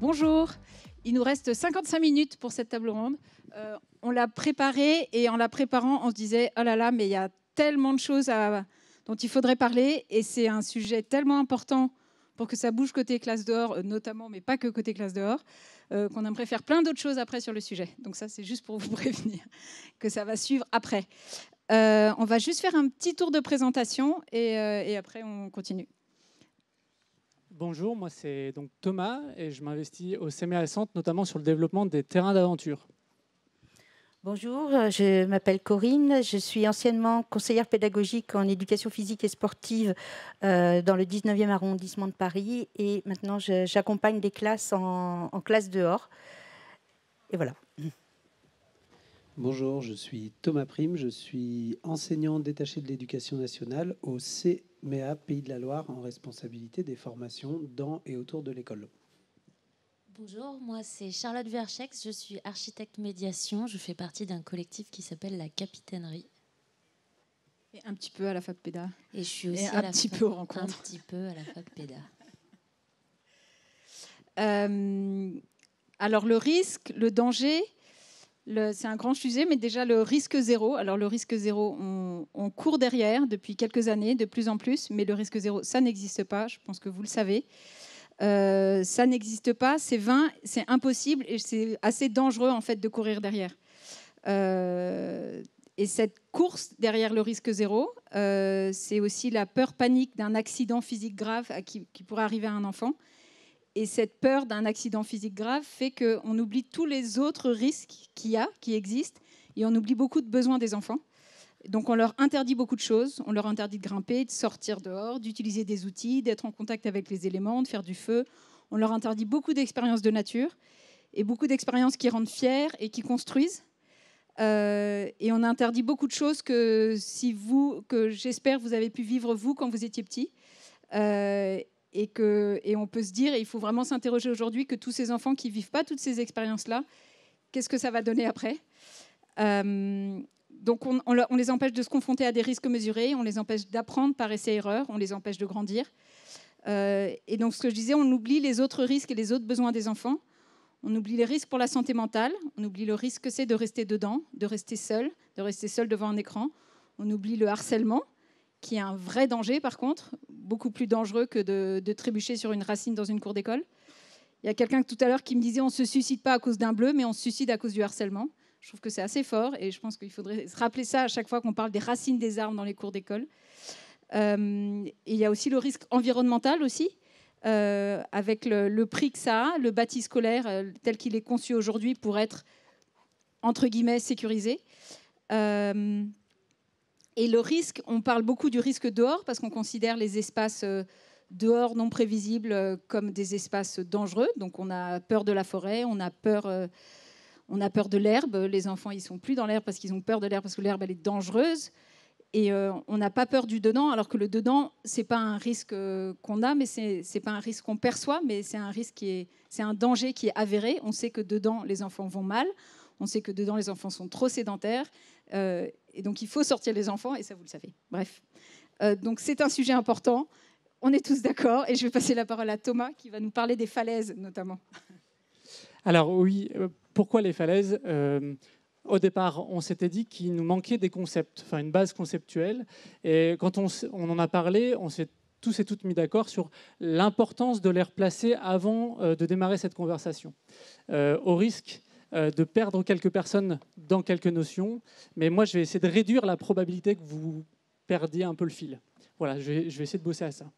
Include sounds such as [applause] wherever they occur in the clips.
Bonjour. Il nous reste 55 minutes pour cette table ronde. Euh, on l'a préparée et en la préparant, on se disait oh là là, mais il y a tellement de choses à, dont il faudrait parler et c'est un sujet tellement important pour que ça bouge côté classe dehors, euh, notamment, mais pas que côté classe dehors, euh, qu'on aimerait faire plein d'autres choses après sur le sujet. Donc ça, c'est juste pour vous [laughs] prévenir que ça va suivre après. on va juste faire un petit tour de présentation et après, on continue bonjour, moi c'est donc Thomas et je m'investis au CMA Centre, notamment sur le développement des terrains d'aventure. Bonjour, euh, je m'appelle Corinne, je suis anciennement conseillère pédagogique en éducation physique et sportive euh, dans le 19e arrondissement de Paris et maintenant j'accompagne des classes en, classe dehors. Et voilà. Bonjour, je suis Thomas Prime, je suis enseignant détaché de l'éducation nationale au CE à Pays de la Loire en responsabilité des formations dans et autour de l'école. Bonjour, moi c'est Charlotte Verchex, je suis architecte médiation, je fais partie d'un collectif qui s'appelle la Capitainerie. Et un petit peu à la fac Et je suis aussi un petit peu aux rencontres. Un petit peu à la fac euh, alors le risque, le danger, c'est un grand sujet, mais déjà le risque zéro. Alors le risque zéro, on, court derrière depuis quelques années, de plus en plus, mais le risque zéro, ça n'existe pas. Je pense que vous le savez. Euh, ça n'existe pas, c'est vain, c'est impossible et c'est assez dangereux en fait de courir derrière. Euh, et cette course derrière le risque zéro, euh, c'est aussi la peur panique d'un accident physique grave qui, pourrait arriver à un enfant. Et cette peur d'un accident physique grave fait qu'on oublie tous les autres risques qu'il y a, qui existent, et on oublie beaucoup de besoins des enfants. Donc on leur interdit beaucoup de choses. On leur interdit de grimper, de sortir dehors, d'utiliser des outils, d'être en contact avec les éléments, de faire du feu. On leur interdit beaucoup d'expériences de nature et beaucoup d'expériences qui rendent fiers et qui construisent. Euh, et on interdit beaucoup de choses que si vous, que j'espère vous avez pu vivre vous quand vous étiez petit. Euh, et, que, on peut se dire, et il faut vraiment s'interroger aujourd'hui que tous ces enfants qui vivent pas toutes ces expériences-là, qu'est-ce que ça va donner après euh, Donc on, les empêche de se confronter à des risques mesurés, on les empêche d'apprendre par essai-erreur, on les empêche de grandir. Euh, et donc ce que je disais, on oublie les autres risques et les autres besoins des enfants. On oublie les risques pour la santé mentale, on oublie le risque que c'est de rester dedans, de rester seul, de rester seul devant un écran. On oublie le harcèlement, qui est un vrai danger par contre, beaucoup plus dangereux que de, trébucher sur une racine dans une cour d'école. Il y a quelqu'un tout à l'heure qui me disait on ne se suicide pas à cause d'un bleu, mais on se suicide à cause du harcèlement. Je trouve que c'est assez fort et je pense qu'il faudrait se rappeler ça à chaque fois qu'on parle des racines des armes dans les cours d'école. Euh, il y a aussi le risque environnemental aussi, euh, avec le, prix que ça a, le bâti scolaire euh, tel qu'il est conçu aujourd'hui pour être entre guillemets sécurisé. Et le risque, on parle beaucoup du risque dehors parce qu'on considère les espaces euh, dehors non prévisibles euh, comme des espaces dangereux. Donc on a peur de la forêt, on a peur, euh, on a peur de l'herbe. Les enfants, ils sont plus dans l'herbe parce qu'ils ont peur de l'herbe parce que l'herbe elle est dangereuse. Et on n'a pas peur du dedans, alors que le dedans, c'est pas un risque qu'on a, mais c'est n'est pas un risque qu'on perçoit, mais c'est un risque qui est, c'est un danger qui est avéré. On sait que dedans, les enfants vont mal. On sait que dedans, les enfants sont trop sédentaires. Et donc, il faut sortir les enfants, et ça, vous le savez. Bref. Euh, donc, c'est un sujet important. On est tous d'accord. Et je vais passer la parole à Thomas, qui va nous parler des falaises, notamment. Alors, oui, euh, pourquoi les falaises euh, Au départ, on s'était dit qu'il nous manquait des concepts, enfin une base conceptuelle. Et quand on, en a parlé, on s'est tous et toutes mis d'accord sur l'importance de les replacer avant de démarrer cette conversation, au risque euh, de perdre quelques personnes dans quelques notions, mais moi je vais essayer de réduire la probabilité que vous perdiez un peu le fil. Voilà, je vais, essayer de bosser à ça.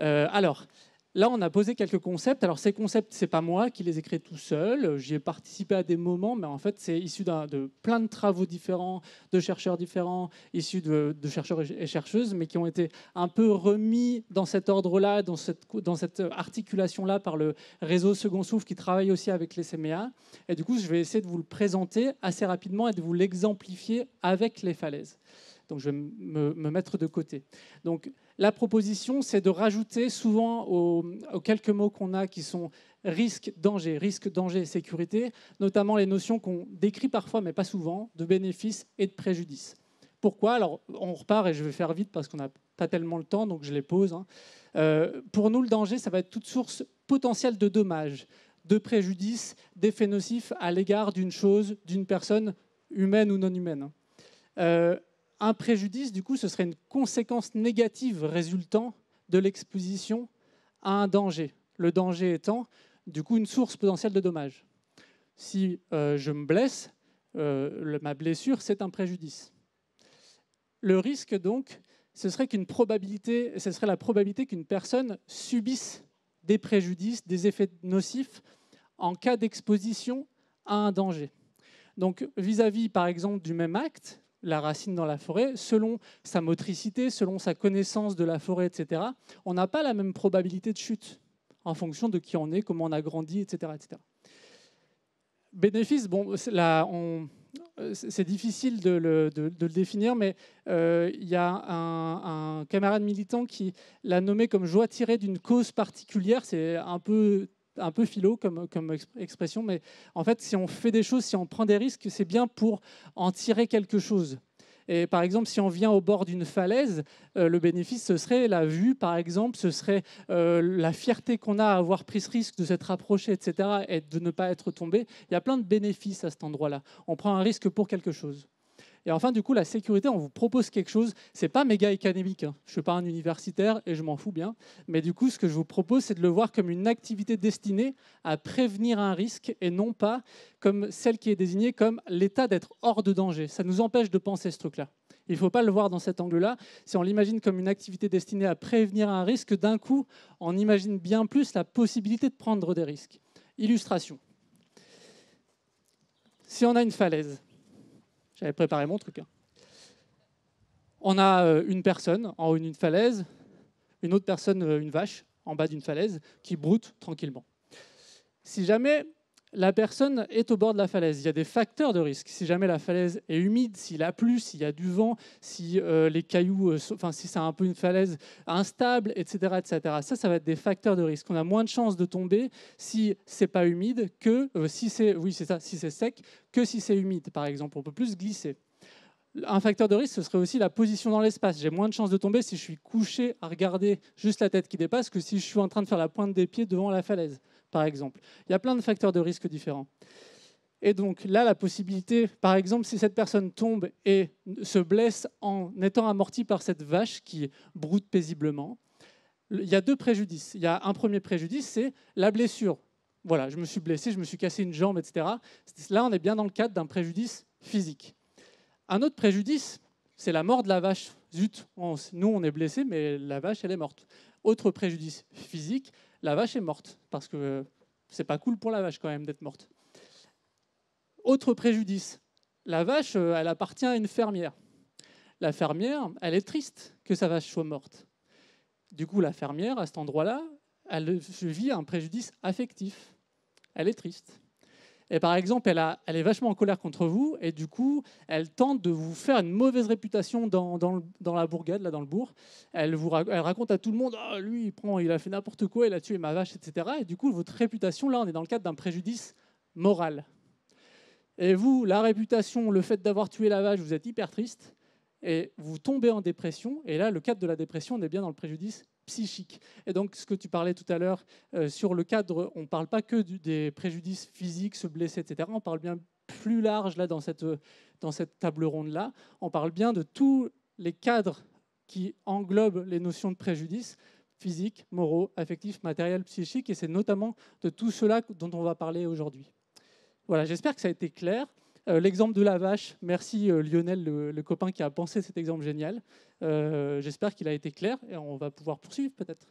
Euh, alors, Là, on a posé quelques concepts. Alors, ces concepts, c'est pas moi qui les ai créés tout seul. J'y ai participé à des moments, mais en fait, c'est issu de plein de travaux différents, de chercheurs différents, issus de, chercheurs et chercheuses, mais qui ont été un peu remis dans cet ordre-là, dans cette, articulation-là par le réseau Second Souffle qui travaille aussi avec les CMA. Et du coup, je vais essayer de vous le présenter assez rapidement et de vous l'exemplifier avec les falaises. Donc je vais me, mettre de côté. Donc la proposition, c'est de rajouter souvent aux, quelques mots qu'on a qui sont risque, danger, risque, danger et sécurité, notamment les notions qu'on décrit parfois, mais pas souvent, de bénéfices et de préjudice. Pourquoi Alors, on repart et je vais faire vite parce qu'on n'a pas tellement le temps, donc je les pose. Hein. Euh, pour nous, le danger, ça va être toute source potentielle de dommages, de préjudice, d'effets nocifs à l'égard d'une chose, d'une personne humaine ou non humaine. Hein. Euh, un préjudice, du coup, ce serait une conséquence négative résultant de l'exposition à un danger. Le danger étant, du coup, une source potentielle de dommage. Si euh, je me blesse, euh, ma blessure, c'est un préjudice. Le risque, donc, ce serait, qu'une probabilité, ce serait la probabilité qu'une personne subisse des préjudices, des effets nocifs en cas d'exposition à un danger. Donc, vis à -vis, par exemple, du même acte, la racine dans la forêt, selon sa motricité, selon sa connaissance de la forêt, etc., on n'a pas la même probabilité de chute en fonction de qui on est, comment on a grandi, etc. Bénéfice, bon, c'est difficile de le, définir, mais euh, il y a un, un, camarade militant qui l'a nommé comme joie tirée d'une cause particulière. C'est un peu un peu philo comme, expression, mais en fait, si on fait des choses, si on prend des risques, c'est bien pour en tirer quelque chose. Et par exemple, si on vient au bord d'une falaise, euh, le bénéfice, ce serait la vue, par exemple, ce serait euh, la fierté qu'on a à avoir pris ce risque de s'être rapproché, etc., et de ne pas être tombé. Il y a plein de bénéfices à cet endroit-là. On prend un risque pour quelque chose. Et enfin, du coup, la sécurité, on vous propose quelque chose. Ce n'est pas méga académique. Je hein. Je suis pas un universitaire et je m'en fous bien. Mais du coup, ce que je vous propose, c'est de le voir comme une activité destinée à prévenir un risque et non pas comme celle qui est désignée comme l'état d'être hors de danger. Ça nous empêche de penser ce truc-là. Il ne faut pas le voir dans cet angle-là. Si on l'imagine comme une activité destinée à prévenir un risque, d'un coup, on imagine bien plus la possibilité de prendre des risques. Illustration. Si on a une falaise, j'avais préparé mon truc. Hein. On a euh, une personne en haut d'une falaise, une autre personne, euh, une vache, en bas d'une falaise, qui broute tranquillement. Si jamais la personne est au bord de la falaise. Il y a des facteurs de risque. Si jamais la falaise est humide, s'il a plu, s'il y a du vent, si euh, les cailloux, euh, si c'est un peu une falaise instable, etc., etc. Ça, ça va être des facteurs de risque. On a moins de chances de tomber si c'est pas humide que euh, si c'est, oui c'est ça, si c'est sec que si c'est humide, par exemple. On peut plus glisser. Un facteur de risque, ce serait aussi la position dans l'espace. J'ai moins de chances de tomber si je suis couché à regarder juste la tête qui dépasse que si je suis en train de faire la pointe des pieds devant la falaise par exemple. Il y a plein de facteurs de risque différents. Et donc là, la possibilité, par exemple, si cette personne tombe et se blesse en étant amortie par cette vache qui broute paisiblement, il y a deux préjudices. Il y a un premier préjudice, c'est la blessure. Voilà, je me suis blessé, je me suis cassé une jambe, etc. Là, on est bien dans le cadre d'un préjudice physique. Un autre préjudice, c'est la mort de la vache. Zut, nous, on est blessé, mais la vache, elle est morte. Autre préjudice physique, la vache est morte, parce que c'est pas cool pour la vache quand même d'être morte. Autre préjudice, la vache, euh, elle appartient à une fermière. La fermière, elle est triste que sa vache soit morte. Du coup, la fermière, à cet endroit-là, elle subit un préjudice affectif. Elle est triste. Et par exemple, elle, est vachement en colère contre vous, et du coup, elle tente de vous faire une mauvaise réputation dans, la bourgade, là, dans le bourg. Elle, vous, raconte à tout le monde, ah, lui, il, prend, il a fait n'importe quoi, il a tué ma vache, etc. Et du coup, votre réputation, là, on est dans le cadre d'un préjudice moral. Et vous, la réputation, le fait d'avoir tué la vache, vous êtes hyper triste, et vous tombez en dépression, et là, le cadre de la dépression, on est bien dans le préjudice psychique. Et donc, ce que tu parlais tout à l'heure euh, sur le cadre, on ne parle pas que des préjudices physiques, se blesser, etc. On parle bien plus large là dans cette, dans cette table ronde là. On parle bien de tous les cadres qui englobent les notions de préjudice physiques, moraux, affectifs, matériels, psychiques, et c'est notamment de tout cela dont on va parler aujourd'hui. Voilà, j'espère que ça a été clair. Euh, l'exemple de la vache, merci euh, Lionel, le, copain qui a pensé cet exemple génial. Euh, j'espère qu'il a été clair et on va pouvoir poursuivre peut-être.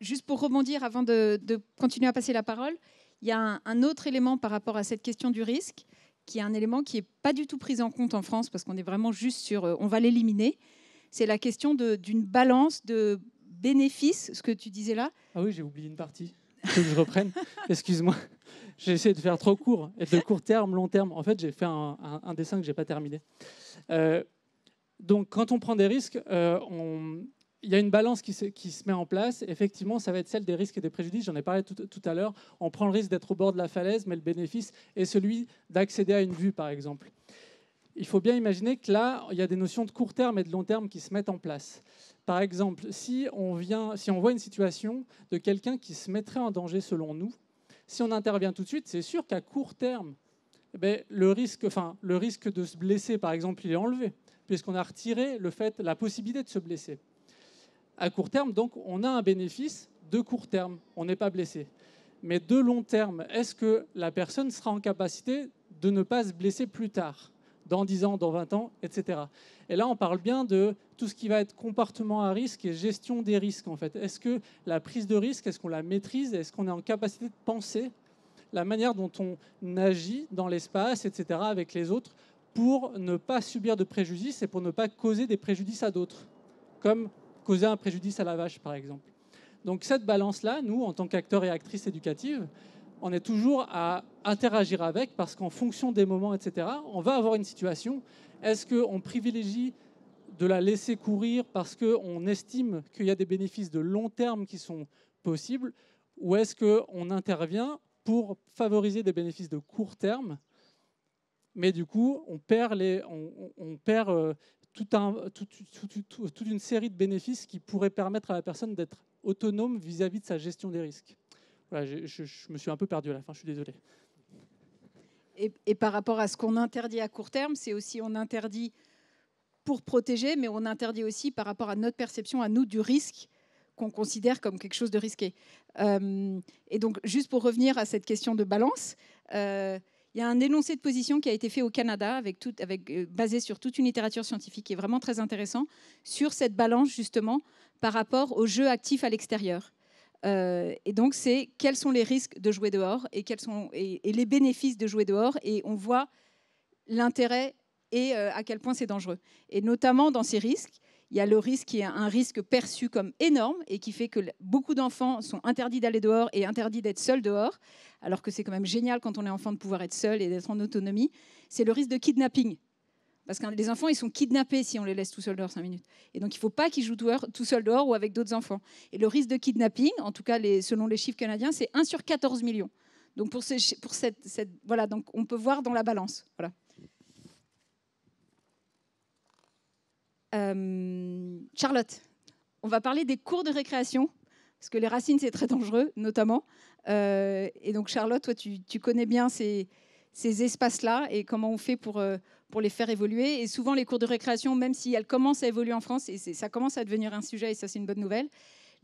juste pour rebondir avant de, continuer à passer la parole, il y a un, un, autre élément par rapport à cette question du risque, qui est un élément qui n'est pas du tout pris en compte en France parce qu'on est vraiment juste sur on va l'éliminer. C'est la question d'une balance de bénéfices, ce que tu disais là. Ah oui, j'ai oublié une partie je reprenne. [laughs] Excuse-moi. J'ai essayé de faire trop court, et de court terme, long terme. En fait, j'ai fait un, dessin que j'ai pas terminé. Euh, donc, quand on prend des risques, euh, il y a une balance qui se, met en place. Effectivement, ça va être celle des risques et des préjudices. J'en ai parlé tout, tout à l'heure. On prend le risque d'être au bord de la falaise, mais le bénéfice est celui d'accéder à une vue, par exemple il faut bien imaginer que là, il y a des notions de court terme et de long terme qui se mettent en place. Par exemple, si on, vient, si on voit une situation de quelqu'un qui se mettrait en danger selon nous, si on intervient tout de suite, c'est sûr qu'à court terme, eh ben, le, risque, enfin, le risque de se blesser, par exemple, il est enlevé, puisqu'on a retiré le fait, la possibilité de se blesser. À court terme, donc, on a un bénéfice de court terme, on n'est pas blessé. Mais de long terme, est-ce que la personne sera en capacité de ne pas se blesser plus tard dans 10 ans, dans 20 ans, etc. Et là, on parle bien de tout ce qui va être comportement à risque et gestion des risques, en fait. Est-ce que la prise de risque, est-ce qu'on la maîtrise Est-ce qu'on est en capacité de penser la manière dont on agit dans l'espace, etc., avec les autres, pour ne pas subir de préjudice et pour ne pas causer des préjudices à d'autres, comme causer un préjudice à la vache, par exemple. Donc cette balance-là, nous, en tant qu'acteurs et actrices éducatives, on est toujours à interagir avec parce qu'en fonction des moments, etc., on va avoir une situation. Est-ce qu'on privilégie de la laisser courir parce qu'on estime qu'il y a des bénéfices de long terme qui sont possibles ou est-ce qu'on intervient pour favoriser des bénéfices de court terme mais du coup, on perd, tout toute une série de bénéfices qui pourraient permettre à la personne d'être autonome vis à -vis de sa gestion des risques je, me suis un peu perdu à la fin, je suis désolé. Et, par rapport à ce qu'on interdit à court terme, c'est aussi on interdit pour protéger, mais on interdit aussi par rapport à notre perception, à nous, du risque qu'on considère comme quelque chose de risqué. Euh, et donc, juste pour revenir à cette question de balance, euh, il y a un énoncé de position qui a été fait au Canada, avec avec, euh, basé sur toute une littérature scientifique qui est vraiment très intéressant, sur cette balance justement par rapport aux jeux actifs à l'extérieur. Euh, et donc, c'est quels sont les risques de jouer dehors et, quels sont, et, les bénéfices de jouer dehors. Et on voit l'intérêt et euh, à quel point c'est dangereux. Et notamment dans ces risques, il y a le risque qui est un risque perçu comme énorme et qui fait que beaucoup d'enfants sont interdits d'aller dehors et interdits d'être seuls dehors, alors que c'est quand même génial quand on est enfant de pouvoir être seul et d'être en autonomie. C'est le risque de kidnapping. Parce que les enfants, ils sont kidnappés si on les laisse tout seuls dehors 5 minutes. Et donc, il ne faut pas qu'ils jouent tout seuls dehors ou avec d'autres enfants. Et le risque de kidnapping, en tout cas les, selon les chiffres canadiens, c'est 1 sur 14 millions. Donc, pour, pour cette, cette, voilà, donc on peut voir dans la balance. Voilà. Euh, Charlotte, on va parler des cours de récréation, parce que les racines, c'est très dangereux, notamment. Euh, et donc, Charlotte, toi, tu, connais bien ces, ces espaces-là et comment on fait pour, euh, pour les faire évoluer. Et souvent, les cours de récréation, même si elles commencent à évoluer en France, et ça commence à devenir un sujet, et ça, c'est une bonne nouvelle,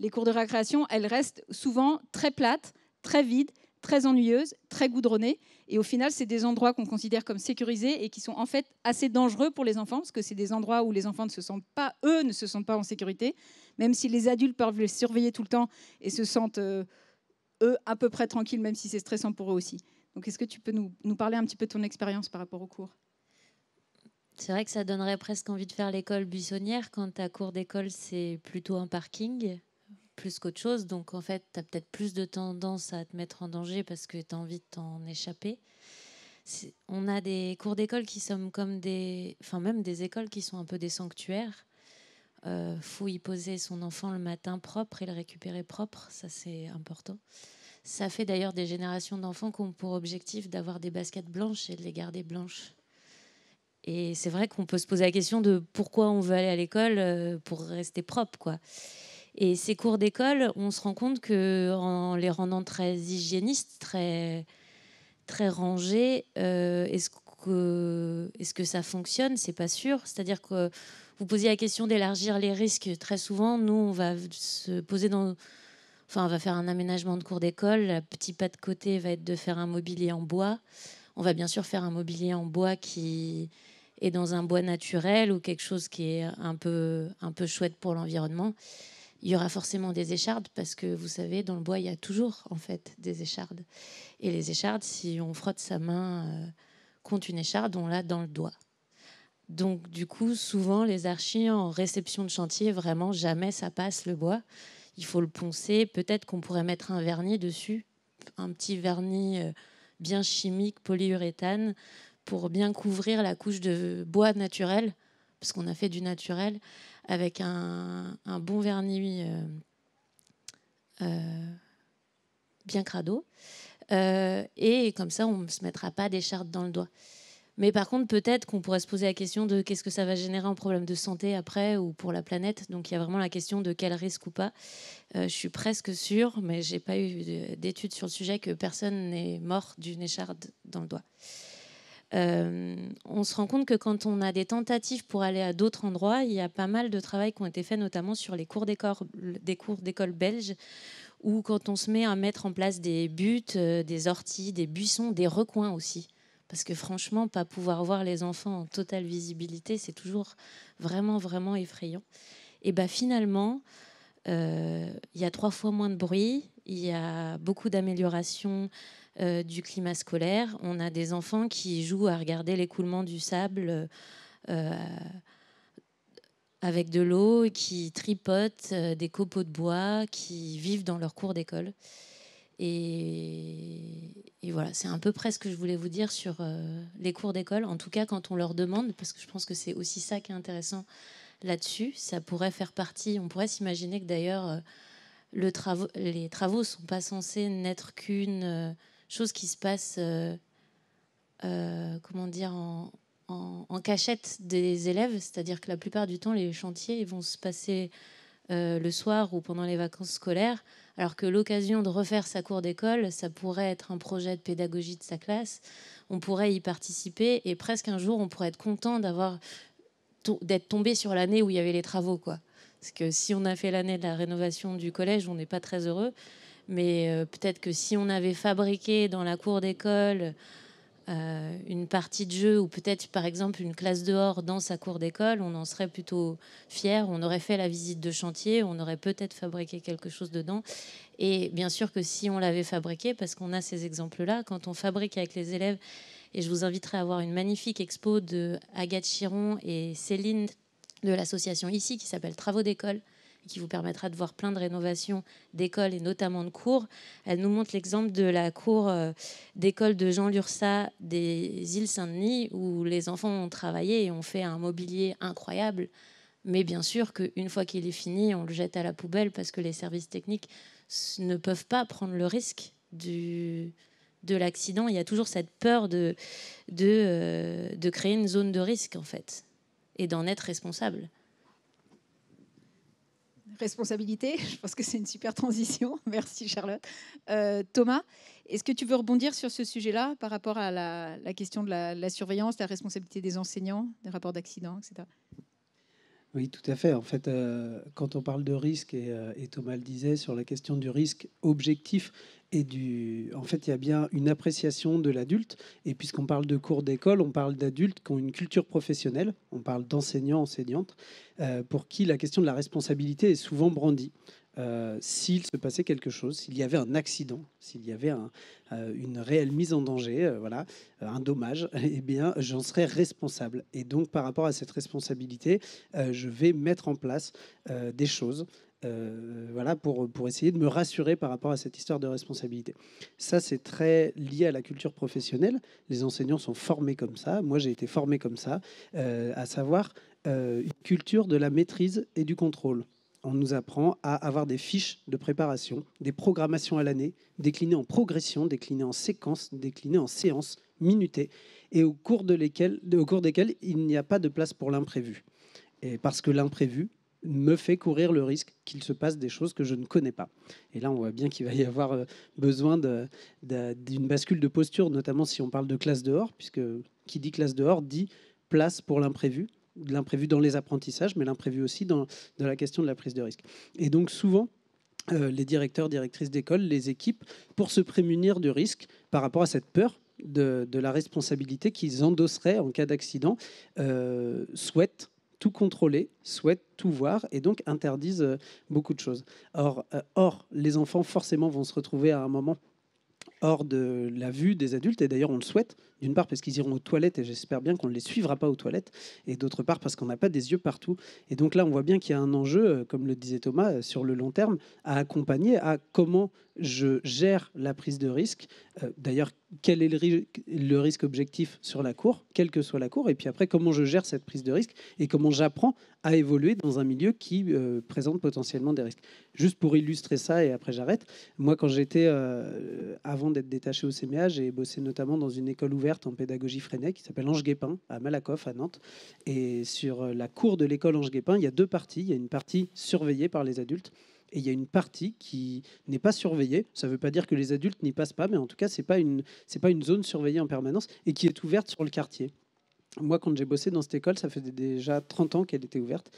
les cours de récréation, elles restent souvent très plates, très vides, très ennuyeuses, très goudronnées. Et au final, c'est des endroits qu'on considère comme sécurisés et qui sont en fait assez dangereux pour les enfants, parce que c'est des endroits où les enfants ne se sentent pas, eux, ne se sentent pas en sécurité, même si les adultes peuvent les surveiller tout le temps et se sentent, euh, eux, à peu près tranquilles, même si c'est stressant pour eux aussi. Donc, est-ce que tu peux nous, nous, parler un petit peu de ton expérience par rapport aux cours c'est vrai que ça donnerait presque envie de faire l'école buissonnière quand ta cours d'école, c'est plutôt un parking plus qu'autre chose. Donc en fait, tu as peut-être plus de tendance à te mettre en danger parce que tu as envie de t'en échapper. On a des cours d'école qui sont comme des. Enfin, même des écoles qui sont un peu des sanctuaires. Il euh, faut y poser son enfant le matin propre et le récupérer propre. Ça, c'est important. Ça fait d'ailleurs des générations d'enfants qui ont pour objectif d'avoir des baskets blanches et de les garder blanches. Et c'est vrai qu'on peut se poser la question de pourquoi on veut aller à l'école euh, pour rester propre, quoi. Et ces cours d'école, on se rend compte que en les rendant très hygiénistes, très très rangés, euh, est-ce que est que ça fonctionne C'est pas sûr. C'est-à-dire que vous posiez la question d'élargir les risques. Très souvent, nous, on va se poser dans Enfin, on va faire un aménagement de cours d'école. Le petit pas de côté va être de faire un mobilier en bois. On va bien sûr faire un mobilier en bois qui est dans un bois naturel ou quelque chose qui est un peu, un peu chouette pour l'environnement. Il y aura forcément des échardes parce que vous savez, dans le bois, il y a toujours en fait des échardes. Et les échardes, si on frotte sa main euh, contre une écharde, on l'a dans le doigt. Donc du coup, souvent les archis en réception de chantier, vraiment jamais ça passe le bois. Il faut le poncer. Peut-être qu'on pourrait mettre un vernis dessus, un petit vernis euh, bien chimique, polyuréthane, pour bien couvrir la couche de bois naturel, parce qu'on a fait du naturel, avec un, bon vernis euh, euh, bien crado. Euh, et comme ça, on ne se mettra pas d'écharpe dans le doigt. Mais par contre, peut-être qu'on pourrait se poser la question de qu'est-ce que ça va générer en problème de santé après ou pour la planète. Donc il y a vraiment la question de quel risque ou pas. Euh, je suis presque sûre, mais je n'ai pas eu d'études sur le sujet, que personne n'est mort d'une écharde dans le doigt. Euh, on se rend compte que quand on a des tentatives pour aller à d'autres endroits, il y a pas mal de travail qui ont été faits, notamment sur les cours cours d'école belges, où quand on se met à mettre en place des buttes, euh, des orties, des buissons, des recoins aussi. Parce que franchement, pas pouvoir voir les enfants en totale visibilité, c'est toujours vraiment, vraiment effrayant. Et bah finalement, euh, il y a trois fois moins de bruit, il y a beaucoup d'améliorations euh, du climat scolaire. On a des enfants qui jouent à regarder l'écoulement du sable euh, avec de l'eau, qui tripotent des copeaux de bois, qui vivent dans leur cours d'école. Et, voilà, c'est à peu près ce que je voulais vous dire sur euh, les cours d'école, en tout cas quand on leur demande, parce que je pense que c'est aussi ça qui est intéressant là-dessus. Ça pourrait faire partie, on pourrait s'imaginer que d'ailleurs, euh, le les travaux ne sont pas censés n'être qu'une euh, chose qui se passe, comment dire, en, en, cachette des élèves, c'est-à-dire que la plupart du temps, les chantiers vont se passer euh, le soir ou pendant les vacances scolaires, alors que l'occasion de refaire sa cour d'école, ça pourrait être un projet de pédagogie de sa classe, on pourrait y participer et presque un jour on pourrait être content d'avoir d'être tombé sur l'année où il y avait les travaux quoi. Parce que si on a fait l'année de la rénovation du collège, on n'est pas très heureux. Mais euh, peut-être que si on avait fabriqué dans la cour d'école euh, une partie de jeu ou peut-être par exemple une classe dehors dans sa cour d'école, on en serait plutôt fier. On aurait fait la visite de chantier, on aurait peut-être fabriqué quelque chose dedans. Et bien sûr que si on l'avait fabriqué, parce qu'on a ces exemples-là, quand on fabrique avec les élèves, et je vous inviterai à voir une magnifique expo de Agathe Chiron et Céline de l'association ici qui s'appelle Travaux d'école qui vous permettra de voir plein de rénovations d'écoles et notamment de cours. Elle nous montre l'exemple de la cour euh, d'école de Jean Lursa des îles Saint-Denis où les enfants ont travaillé et ont fait un mobilier incroyable. Mais bien sûr qu'une fois qu'il est fini, on le jette à la poubelle parce que les services techniques ne peuvent pas prendre le risque du, de l'accident. Il y a toujours cette peur de, de, euh, de créer une zone de risque en fait et d'en être responsable responsabilité. [laughs] Je pense que c'est une super transition. [laughs] Merci Charlotte. Euh, Thomas, est-ce que tu veux rebondir sur ce sujet-là par rapport à la, question de la, la, surveillance, la responsabilité des enseignants, des rapports d'accident, etc. Oui, tout à fait. En fait, euh, quand on parle de risque, euh, et, Thomas le disait sur la question du risque objectif, et du... en fait, il y a bien une appréciation de l'adulte. Et puisqu'on parle de cours d'école, on parle d'adultes qui ont une culture professionnelle, on parle d'enseignants, enseignantes, euh, pour qui la question de la responsabilité est souvent brandie. Euh, s'il se passait quelque chose, s'il y avait un accident, s'il y avait euh, une réelle mise en danger, euh, voilà, un dommage, [laughs] eh bien, j'en serais responsable. Et donc, par rapport à cette responsabilité, je vais mettre en place des choses. voilà pour, pour essayer de me rassurer par rapport à cette histoire de responsabilité. Ça, c'est très lié à la culture professionnelle. Les enseignants sont formés comme ça. Moi, j'ai été formé comme ça, à savoir une culture de la maîtrise et du contrôle on nous apprend à avoir des fiches de préparation, des programmations à l'année, déclinées en progression, déclinées en séquence, déclinées en séances, minutées, et au cours, desquelles il n'y a pas de place pour l'imprévu. Et parce que l'imprévu me fait courir le risque qu'il se passe des choses que je ne connais pas. Et là, on voit bien qu'il va y avoir euh, besoin d'une bascule de posture, notamment si on parle de classe dehors, puisque qui dit classe dehors dit place pour l'imprévu, l'imprévu dans les apprentissages, mais l'imprévu aussi dans, la question de la prise de risque. Et donc souvent, euh, les directeurs, directrices d'école, les équipes, pour se prémunir du risque par rapport à cette peur de, la responsabilité qu'ils endosseraient en cas d'accident, euh, souhaitent tout contrôler, souhaitent tout voir et donc interdisent euh, beaucoup de choses. Or, or, les enfants forcément vont se retrouver à un moment hors de la vue des adultes, et d'ailleurs on le souhaite, d'une part parce qu'ils iront aux toilettes et j'espère bien qu'on ne les suivra pas aux toilettes. Et d'autre part parce qu'on n'a pas des yeux partout. Et donc là, on voit bien qu'il y a un enjeu, euh, comme le disait Thomas, euh, sur le long terme, à accompagner à comment je gère la prise de risque. Euh, d'ailleurs, quel est le, risque objectif sur la cour, quelle que soit la cour, et puis après, comment je gère cette prise de risque et comment j'apprends à évoluer dans un milieu qui présente potentiellement des risques. Juste pour illustrer ça, et après j'arrête, moi quand j'étais, avant d'être détaché au CMA, j'ai bossé notamment dans une école ouverte en pédagogie freinée qui s'appelle Ange Guépin à Malakoff, à Nantes. Et sur euh, la cour de l'école Ange Guépin, il y a deux parties. Il y a une partie surveillée par les adultes et il y a une partie qui n'est pas surveillée. Ça veut pas dire que les adultes n'y passent pas, mais en tout cas, ce n'est pas, une, pas une zone surveillée en permanence et qui est ouverte sur le quartier. Moi, quand j'ai bossé dans cette école, ça fait déjà 30 ans qu'elle était ouverte.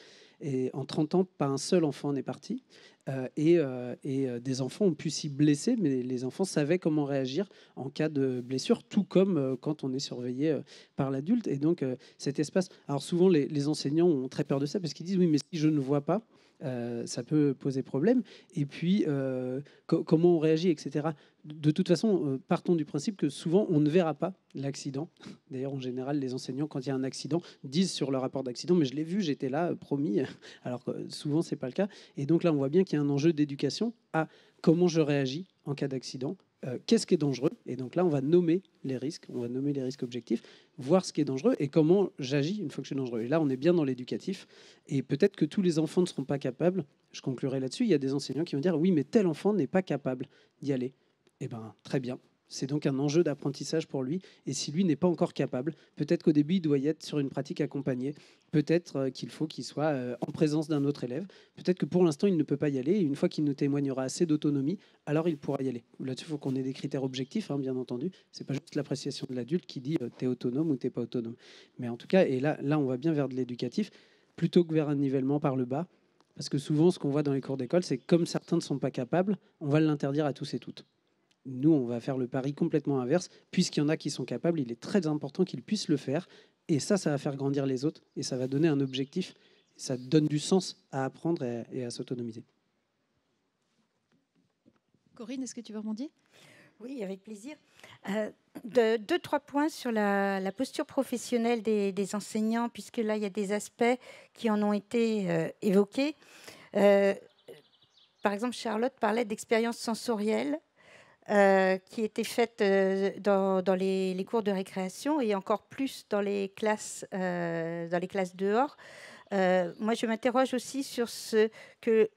Et en 30 ans, pas un seul enfant n'est parti. Euh, et, euh, euh, des enfants ont pu s'y blesser, mais les enfants savaient comment réagir en cas de blessure, tout comme quand on est surveillé par l'adulte. Et donc cet espace, alors souvent les, enseignants ont très peur de ça parce qu'ils disent oui, mais si je ne vois pas, euh, ça peut poser problème. Et puis, euh, comment on réagit, etc. De toute façon, euh, partons du principe que souvent, on ne verra pas l'accident. D'ailleurs, en général, les enseignants, quand il y a un accident, disent sur le rapport d'accident, mais je l'ai vu, j'étais là, promis. [laughs] Alors que souvent, ce n'est pas le cas. Et donc là, on voit bien qu'il y a un enjeu d'éducation à comment je réagis en cas d'accident, euh, qu'est-ce qui est dangereux. Et donc là, on va nommer les risques, on va nommer les risques objectifs, voir ce qui est dangereux et comment j'agis une fois que je dangereux. Et là, on est bien dans l'éducatif. Et peut-être que tous les enfants ne seront pas capables. Je conclurai là-dessus. Il y a des enseignants qui vont dire oui, mais tel enfant n'est pas capable d'y aller. Eh bien, très bien. C'est donc un enjeu d'apprentissage pour lui. Et si lui n'est pas encore capable, peut-être qu'au début, il doit y être sur une pratique accompagnée. Peut-être euh, qu'il faut qu'il soit euh, en présence d'un autre élève. Peut-être que pour l'instant, il ne peut pas y aller. Et une fois qu'il nous témoignera assez d'autonomie, alors il pourra y aller. Là-dessus, il faut qu'on ait des critères objectifs, hein, bien entendu. Ce n'est pas juste l'appréciation de l'adulte qui dit euh, tu es autonome ou tu n'es pas autonome. Mais en tout cas, et là, là, on va bien vers de l'éducatif plutôt que vers un nivellement par le bas. Parce que souvent, ce qu'on voit dans les cours d'école, c'est comme certains ne sont pas capables, on va l'interdire à tous et toutes. Nous, on va faire le pari complètement inverse. Puisqu'il y en a qui sont capables, il est très important qu'ils puissent le faire. Et ça, ça va faire grandir les autres et ça va donner un objectif. Ça donne du sens à apprendre et à, s'autonomiser. Corinne, est-ce que tu veux rebondir Oui, avec plaisir. Euh, deux, trois points sur la, posture professionnelle des, enseignants, puisque là, il y a des aspects qui en ont été euh, évoqués. Euh, par exemple, Charlotte parlait d'expérience sensorielle. Euh, qui étaient faites euh, dans, les, cours de récréation et encore plus dans les classes, euh, dans les classes dehors. moi, je m'interroge aussi sur ce que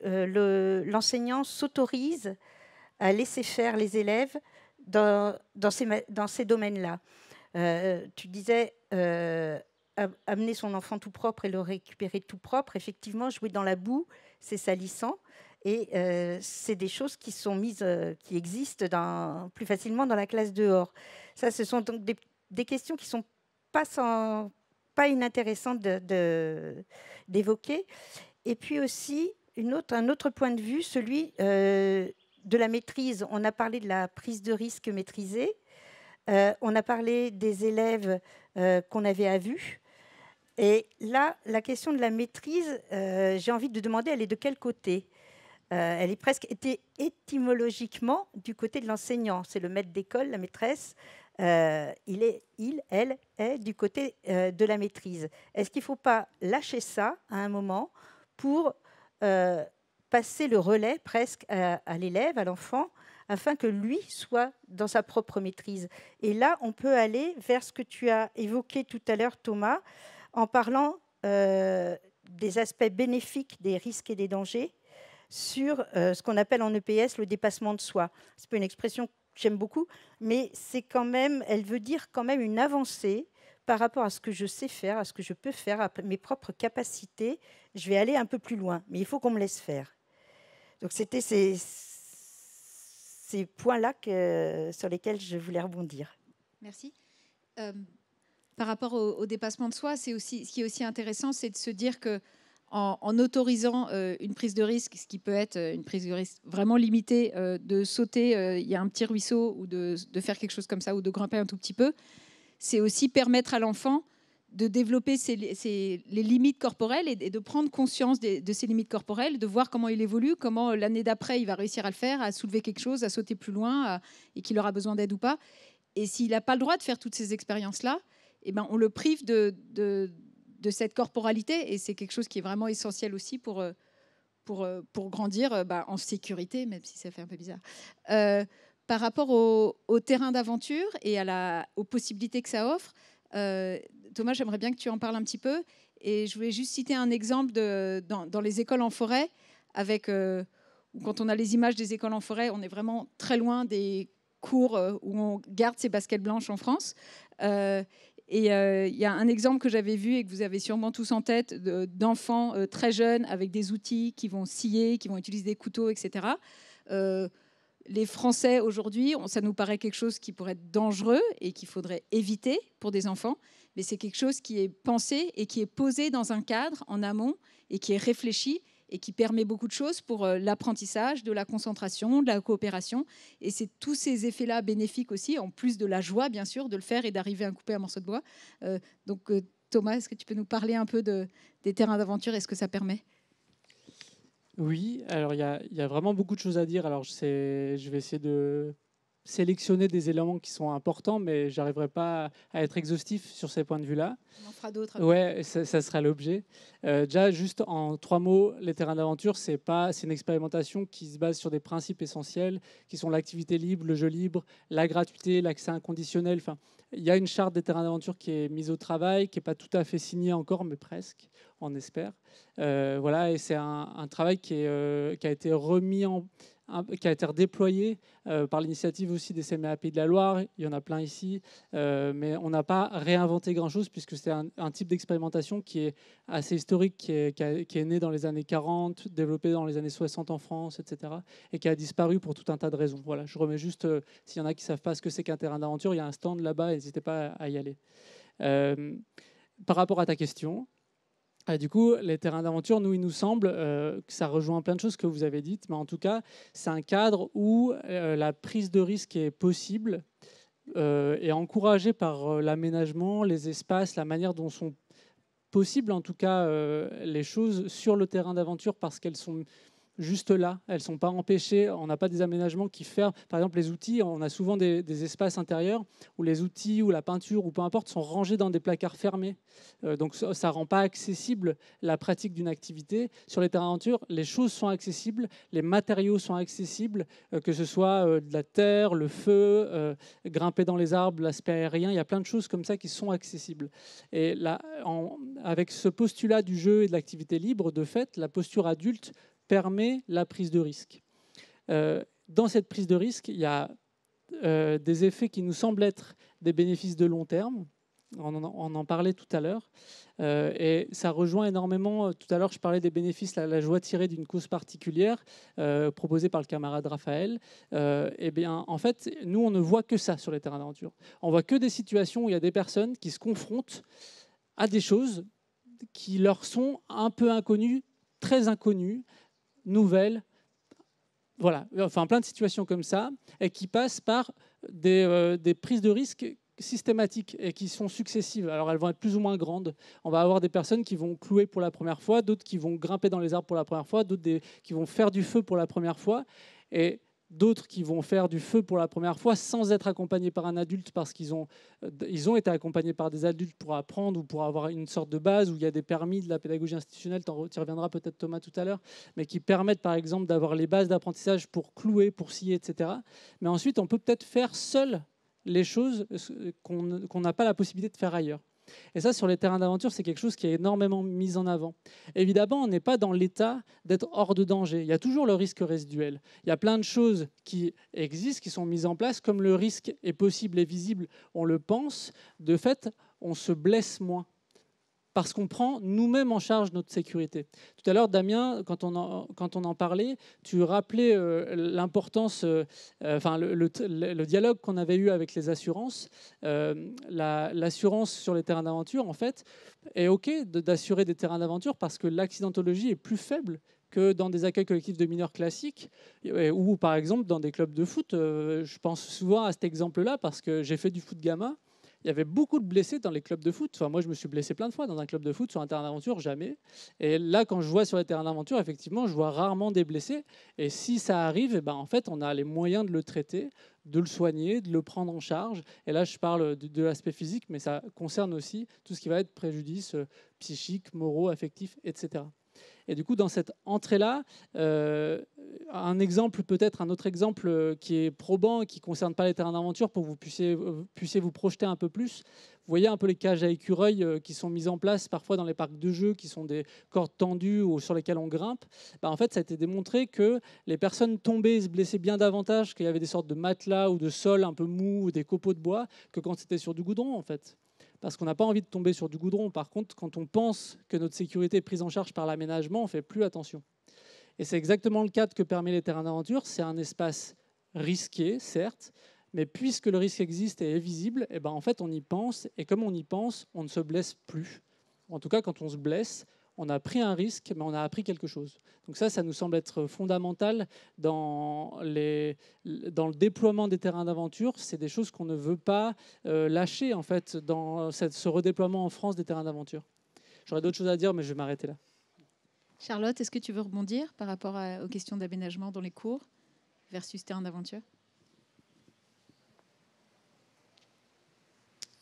l'enseignant s'autorise à laisser faire les élèves dans, ces, domaines-là. tu disais amener son enfant tout propre et le récupérer tout propre. Effectivement, jouer dans la boue, c'est salissant. Et euh, c'est des choses qui sont mises, euh, qui existent plus facilement dans la classe dehors. Ça, ce sont donc des, questions qui ne sont pas pas inintéressantes d'évoquer. De, Et puis aussi une autre, un autre point de vue, celui euh, de la maîtrise. On a parlé de la prise de risque maîtrisée. on a parlé des élèves qu'on avait à vue. Et là, la question de la maîtrise, j'ai envie de demander, elle est de quel côté euh, elle est presque étymologiquement du côté de l'enseignant. C'est le maître d'école, la maîtresse. Euh, il, est, elle, est du côté euh, de la maîtrise. Est-ce qu'il ne faut pas lâcher ça à un moment pour passer le relais presque à l'élève, à l'enfant, afin que lui soit dans sa propre maîtrise Et là, on peut aller vers ce que tu as évoqué tout à l'heure, Thomas, en parlant des aspects bénéfiques des risques et des dangers sur euh, ce qu'on appelle en EPS le dépassement de soi. C'est une expression que j'aime beaucoup, mais c'est quand même, elle veut dire quand même une avancée par rapport à ce que je sais faire, à ce que je peux faire, à mes propres capacités. Je vais aller un peu plus loin, mais il faut qu'on me laisse faire. Donc c'était ces, points-là sur lesquels je voulais rebondir. Merci. Euh, par rapport au, au, dépassement de soi, c'est aussi ce qui est aussi intéressant, c'est de se dire que en, autorisant euh, une prise de risque, ce qui peut être euh, une prise de risque vraiment limitée, euh, de sauter, il y a un petit ruisseau, ou de, faire quelque chose comme ça, ou de grimper un tout petit peu, c'est aussi permettre à l'enfant de développer ses, les limites corporelles et, de prendre conscience de, de, ses limites corporelles, de voir comment il évolue, comment l'année d'après il va réussir à le faire, à soulever quelque chose, à sauter plus loin, et qu'il aura besoin d'aide ou pas. Et s'il n'a pas le droit de faire toutes ces expériences-là, eh ben, on le prive de, de cette corporalité. Et c'est quelque chose qui est vraiment essentiel aussi pour, euh, pour, euh, pour grandir euh, bah, en sécurité, même si ça fait un peu bizarre. par rapport au, terrain d'aventure et à la, aux possibilités que ça offre, Thomas, j'aimerais bien que tu en parles un petit peu. Et je voulais juste citer un exemple dans, les écoles en forêt, avec, quand on a les images des écoles en forêt, on est vraiment très loin des cours où on garde ses baskets blanches en France. Et euh, il y a un exemple que j'avais vu et que vous avez sûrement tous en tête d'enfants euh, très jeunes avec des outils qui vont scier, qui vont utiliser des couteaux, etc. Euh, les Français aujourd'hui, ça nous paraît quelque chose qui pourrait être dangereux et qu'il faudrait éviter pour des enfants, mais c'est quelque chose qui est pensé et qui est posé dans un cadre en amont et qui est réfléchi et qui permet beaucoup de choses pour euh, l'apprentissage, de la concentration, de la coopération. Et c'est tous ces effets-là bénéfiques aussi, en plus de la joie, bien sûr, de le faire et d'arriver à couper un morceau de bois. Euh, donc, euh, Thomas, est-ce que tu peux nous parler un peu de, des terrains d'aventure et ce que ça permet Oui, alors il y, a vraiment beaucoup de choses à dire. Alors, je vais essayer de sélectionner des éléments qui sont importants, mais j'arriverai pas à être exhaustif sur ces points de vue-là. On en fera d'autres. Ouais, ça, ça sera l'objet. Euh, déjà, juste en trois mots, les terrains d'aventure, c'est pas, c'est une expérimentation qui se base sur des principes essentiels, qui sont l'activité libre, le jeu libre, la gratuité, l'accès inconditionnel. Enfin, il y a une charte des terrains d'aventure qui est mise au travail, qui n'est pas tout à fait signée encore, mais presque, on espère. Euh, voilà, et c'est un, travail qui, est, euh, qui a été remis en qui a été redéployé euh, par l'initiative aussi des CMA de la Loire. Il y en a plein ici, euh, mais on n'a pas réinventé grand-chose puisque c'est un, type d'expérimentation qui est assez historique, qui est, né dans les années 40, développé dans les années 60 en France, etc., et qui a disparu pour tout un tas de raisons. Voilà, je remets juste, euh, s'il y en a qui ne savent pas ce que c'est qu'un terrain d'aventure, il y a un stand là-bas, n'hésitez pas à y aller. par rapport à ta question, du coup, les terrains d'aventure, nous, il nous semble euh, que ça rejoint plein de choses que vous avez dites, mais en tout cas, c'est un cadre où euh, la prise de risque est possible euh, et encouragée par l'aménagement, les espaces, la manière dont sont possibles, en tout cas, les choses sur le terrain d'aventure parce qu'elles sont juste là. Elles ne sont pas empêchées. On n'a pas des aménagements qui ferment. Par exemple, les outils, on a souvent des, espaces intérieurs où les outils ou la peinture ou peu importe sont rangés dans des placards fermés. Euh, donc ça ne rend pas accessible la pratique d'une activité. Sur les terrains d'aventure, les choses sont accessibles, les matériaux sont accessibles, euh, que ce soit euh, de la terre, le feu, grimper dans les arbres, l'aspect aérien. Il y a plein de choses comme ça qui sont accessibles. Et là, avec ce postulat du jeu et de l'activité libre, de fait, la posture adulte permet la prise de risque. Euh, dans cette prise de risque, il y a euh, des effets qui nous semblent être des bénéfices de long terme. On en, parlait tout à l'heure. Euh, et ça rejoint énormément, tout à l'heure je parlais des bénéfices, la, joie tirée d'une cause particulière proposée par le camarade Raphaël. Eh bien, en fait, nous, on ne voit que ça sur les terrains d'aventure. On voit que des situations où il y a des personnes qui se confrontent à des choses qui leur sont un peu inconnues, très inconnues, nouvelles, voilà, enfin plein de situations comme ça, et qui passent par euh, des, prises de risques systématiques et qui sont successives. Alors elles vont être plus ou moins grandes. On va avoir des personnes qui vont clouer pour la première fois, d'autres qui vont grimper dans les arbres pour la première fois, d'autres qui vont faire du feu pour la première fois. Et d'autres qui vont faire du feu pour la première fois sans être accompagnés par un adulte parce qu'ils ont, euh, ils ont été accompagnés par des adultes pour apprendre ou pour avoir une sorte de base où il y a des permis de la pédagogie institutionnelle, tu reviendras peut-être Thomas tout à l'heure, mais qui permettent par exemple d'avoir les bases d'apprentissage pour clouer, pour scier, etc. Mais ensuite, on peut peut-être faire seul les choses qu'on n'a pas la possibilité de faire ailleurs. Et ça, sur les terrains d'aventure, c'est quelque chose qui est énormément mis en avant. Évidemment, on n'est pas dans l'état d'être hors de danger. Il y a toujours le risque résiduel. Il y a plein de choses qui existent, qui sont mises en place. Comme le risque est possible et visible, on le pense. De fait, on se blesse moins parce qu'on prend nous-mêmes en charge notre sécurité. Tout à l'heure, Damien, quand on, en, quand on en parlait, tu rappelais euh, l'importance, euh, euh, enfin le, dialogue qu'on avait eu avec les assurances. L'assurance sur les terrains d'aventure, en fait, est OK d'assurer des terrains d'aventure parce que l'accidentologie est plus faible que dans des accueils collectifs de mineurs classiques ou par exemple dans des clubs de foot. Je pense souvent à cet exemple-là parce que j'ai fait du foot gamma il y avait beaucoup de blessés dans les clubs de foot. moi, je me suis blessé plein de fois dans un club de foot, sur un terrain d'aventure, jamais. Et là, quand je vois sur les terrains d'aventure, effectivement, je vois rarement des blessés. Et si ça arrive, eh ben, en fait, on a les moyens de le traiter, de le soigner, de le prendre en charge. Et là, je parle de, l'aspect physique, mais ça concerne aussi tout ce qui va être préjudice euh, psychique, moraux, affectif, etc. Et du coup, dans cette entrée-là, euh, un exemple, peut-être un autre exemple euh, qui est probant qui ne concerne pas les terrains d'aventure pour que vous puissiez, euh, puissiez vous projeter un peu plus. Vous voyez un peu les cages à écureuils qui sont mises en place parfois dans les parcs de jeux, qui sont des cordes tendues ou sur lesquelles on grimpe. Bah, en fait, ça a été démontré que les personnes tombées se blessaient bien davantage, qu'il y avait des sortes de matelas ou de sol un peu mou, ou des copeaux de bois que quand c'était sur du goudron, en fait parce qu'on n'a pas envie de tomber sur du goudron. Par contre, quand on pense que notre sécurité est prise en charge par l'aménagement, on fait plus attention. Et c'est exactement le cas que permet les terrains d'aventure. C'est un espace risqué, certes, mais puisque le risque existe et est visible, eh ben, en fait, on y pense. Et comme on y pense, on ne se blesse plus. En tout cas, quand on se blesse, on a pris un risque, mais on a appris quelque chose. Donc ça, ça nous semble être fondamental dans, le déploiement des terrains d'aventure. C'est des choses qu'on ne veut pas euh, lâcher, en fait, dans ce redéploiement en France des terrains d'aventure. J'aurais d'autres choses à dire, mais je vais m'arrêter là. Charlotte, est-ce que tu veux rebondir par rapport aux questions d'aménagement dans les cours versus terrain d'aventure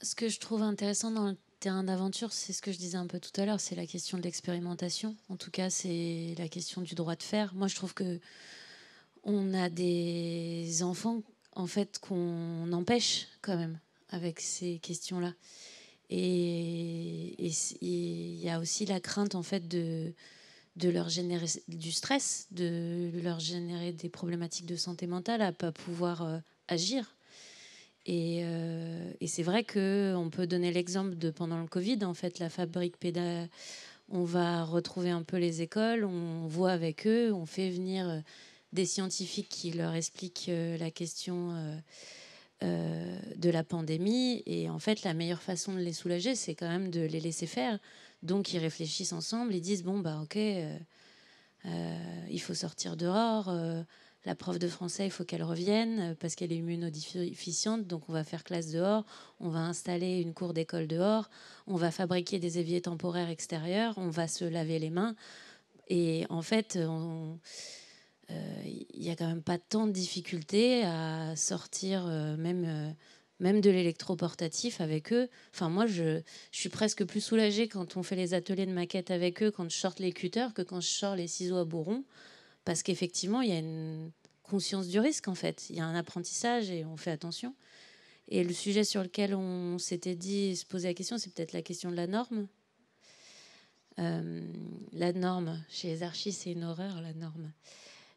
Ce que je trouve intéressant dans le terrain d'aventure, c'est ce que je disais un peu tout à l'heure, c'est la question de l'expérimentation. En tout cas, c'est la question du droit de faire. Moi, je trouve que on a des enfants en fait qu'on empêche quand même avec ces questions-là. Et il y a aussi la crainte en fait de leur générer du stress, de leur générer des problématiques de santé mentale, à pas pouvoir euh, agir. Euh, et, c'est vrai qu'on peut donner l'exemple de pendant le Covid, en fait, la fabrique PEDA, on va retrouver un peu les écoles, on voit avec eux, on fait venir euh, des scientifiques qui leur expliquent euh, la question de la pandémie. Et en fait, la meilleure façon de les soulager, c'est quand même de les laisser faire. Donc, ils réfléchissent ensemble, ils disent, bon, bah ok, il faut sortir dehors la prof de français, il faut qu'elle revienne euh, parce qu'elle est immunodéficiente, donc on va faire classe dehors, on va installer une cour d'école dehors, on va fabriquer des éviers temporaires extérieurs, on va se laver les mains. Et en fait, euh, il y a quand même pas tant de difficultés à sortir euh, même, même de l'électroportatif avec eux. Enfin, moi, je, suis presque plus soulagée quand on fait les ateliers de maquette avec eux, quand je sorte les cutters, que quand je sors les ciseaux à bourron parce qu'effectivement, il y a une conscience du risque, en fait. Il y a un apprentissage et on fait attention. Et le sujet sur lequel on s'était dit, se poser la question, c'est peut-être la question de la norme. Euh, la norme, chez les archis, c'est une horreur, la norme.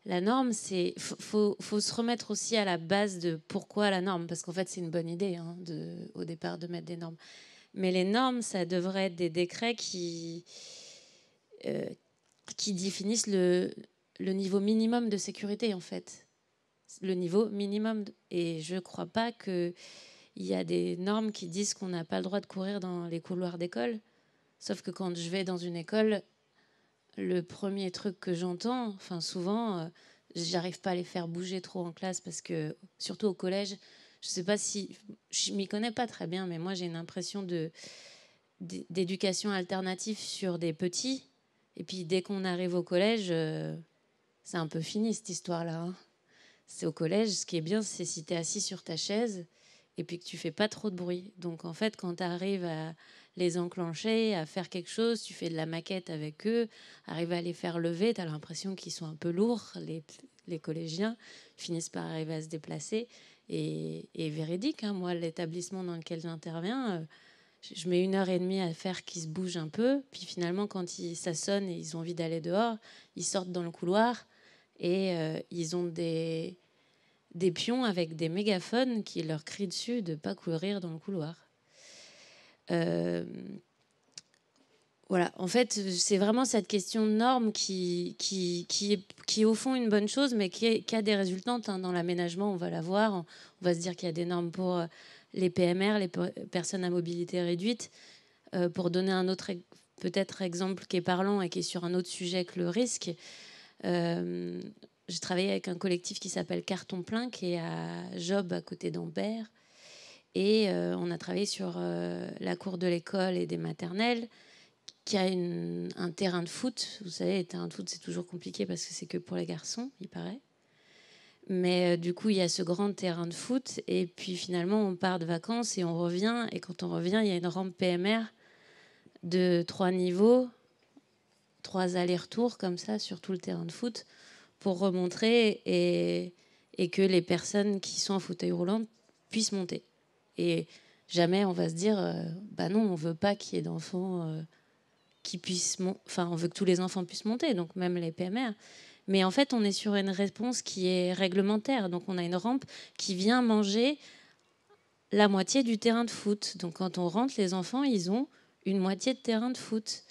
La norme, c'est. Faut, faut, se remettre aussi à la base de pourquoi la norme, parce qu'en fait, c'est une bonne idée hein, au départ de mettre des normes. Mais les normes, ça devrait être des décrets qui, euh, qui définissent le, le niveau minimum de sécurité, en fait. Le niveau minimum. Et je ne crois pas qu'il y a des normes qui disent qu'on n'a pas le droit de courir dans les couloirs d'école. Sauf que quand je vais dans une école, le premier truc que j'entends, enfin souvent, euh, j'arrive pas à les faire bouger trop en classe parce que, surtout au collège, je sais pas si. Je m'y connais pas très bien, mais moi j'ai une impression de d'éducation alternative sur des petits. Et puis dès qu'on arrive au collège. Euh, c'est un peu fini cette histoire-là. Hein. C'est au collège, ce qui est bien, c'est si tu es assis sur ta chaise et puis que tu fais pas trop de bruit. Donc en fait, quand tu arrives à les enclencher, à faire quelque chose, tu fais de la maquette avec eux, arrives à les faire lever, tu as l'impression qu'ils sont un peu lourds, les, les collégiens finissent par arriver à se déplacer. Et, véridique, hein, moi, l'établissement dans lequel j'interviens, euh, je mets une heure et demie à faire qu'ils se bougent un peu, puis finalement, quand ils, ça sonne et ils ont envie d'aller dehors, ils sortent dans le couloir, et euh, ils ont des, pions avec des mégaphones qui leur crient dessus de ne pas courir dans le couloir. Euh, voilà, en fait, c'est vraiment cette question de normes qui, qui, qui, est, qui au fond une bonne chose, mais qui, a des résultantes hein. dans l'aménagement. On va la voir, on va se dire qu'il y a des normes pour euh, les PMR, les personnes à mobilité réduite. pour donner un autre peut-être exemple qui est parlant et qui est sur un autre sujet que le risque, euh, j'ai travaillé avec un collectif qui s'appelle Carton Plein, qui est à Job, à côté d'Ambert. Et euh, on a travaillé sur euh, la cour de l'école et des maternelles, qui a un terrain de foot. Vous savez, les terrains de foot, c'est toujours compliqué parce que c'est que pour les garçons, il paraît. Mais du coup, il y a ce grand terrain de foot. Et puis finalement, on part de vacances et on revient. Et quand on revient, il y a une rampe PMR de trois niveaux trois allers-retours comme ça sur tout le terrain de foot pour remontrer et, et que les personnes qui sont en fauteuil roulant puissent monter. Et jamais on va se dire, euh, bah non, on veut pas qu'il y ait d'enfants euh, qui puissent, enfin, on veut que tous les enfants puissent monter, donc même les PMR. Mais en fait, on est sur une réponse qui est réglementaire. Donc, on a une rampe qui vient manger la moitié du terrain de foot. Donc, quand on rentre, les enfants, ils ont une moitié de terrain de foot.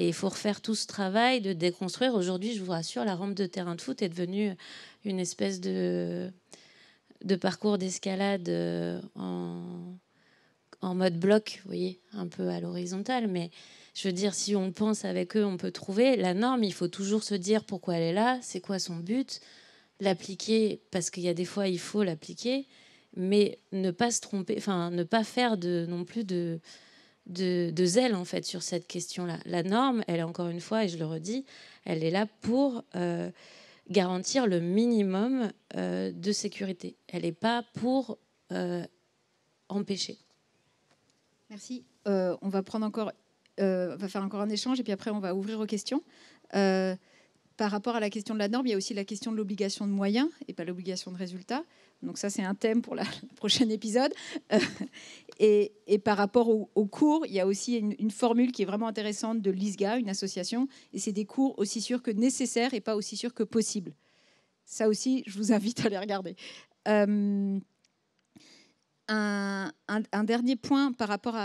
Et il faut refaire tout ce travail de déconstruire. Aujourd'hui, je vous rassure, la rampe de terrain de foot est devenue une espèce de, de parcours d'escalade euh, en, en, mode bloc, vous voyez, un peu à l'horizontale. Mais je veux dire, si on pense avec eux, on peut trouver la norme. Il faut toujours se dire pourquoi elle est là, c'est quoi son but, l'appliquer, parce qu'il y a des fois, il faut l'appliquer, mais ne pas se tromper, enfin, ne pas faire de, non plus de de, zèle en fait sur cette question-là. La norme, elle est encore une fois, et je le redis, elle est là pour euh, garantir le minimum euh, de sécurité. Elle n'est pas pour euh, empêcher. Merci. on va prendre encore, on va faire encore un échange et puis après on va ouvrir aux questions par rapport à la question de la norme, il y a aussi la question de l'obligation de moyens et pas l'obligation de résultats. Donc ça, c'est un thème pour le [laughs] prochain épisode. Euh, et, par rapport aux cours, il y a aussi une, formule qui est vraiment intéressante de l'ISGA, une association, et c'est des cours aussi sûrs que nécessaires et pas aussi sûrs que possible. Ça aussi, je vous invite à les regarder. Euh, un, dernier point par rapport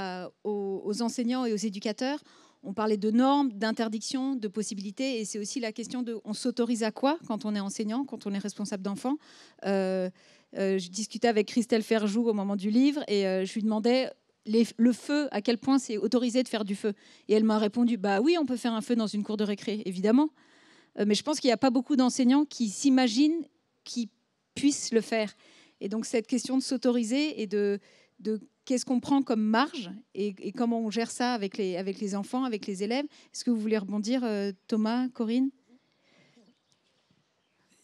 aux enseignants et aux éducateurs on parlait de normes, d'interdictions, de possibilités, et c'est aussi la question de on s'autorise à quoi quand on est enseignant, quand on est responsable d'enfants. Euh, euh, je discutais avec Christelle Ferjou au moment du livre et euh, je lui demandais le feu, à quel point c'est autorisé de faire du feu. Et elle m'a répondu bah oui, on peut faire un feu dans une cour de récré, évidemment. mais je pense qu'il n'y a pas beaucoup d'enseignants qui s'imaginent qu'ils puissent le faire. Et donc cette question de s'autoriser et de qu'est-ce qu'on prend comme marge et, comment on gère ça avec les, avec les enfants, avec les élèves Est-ce que vous voulez rebondir, euh, Thomas, Corinne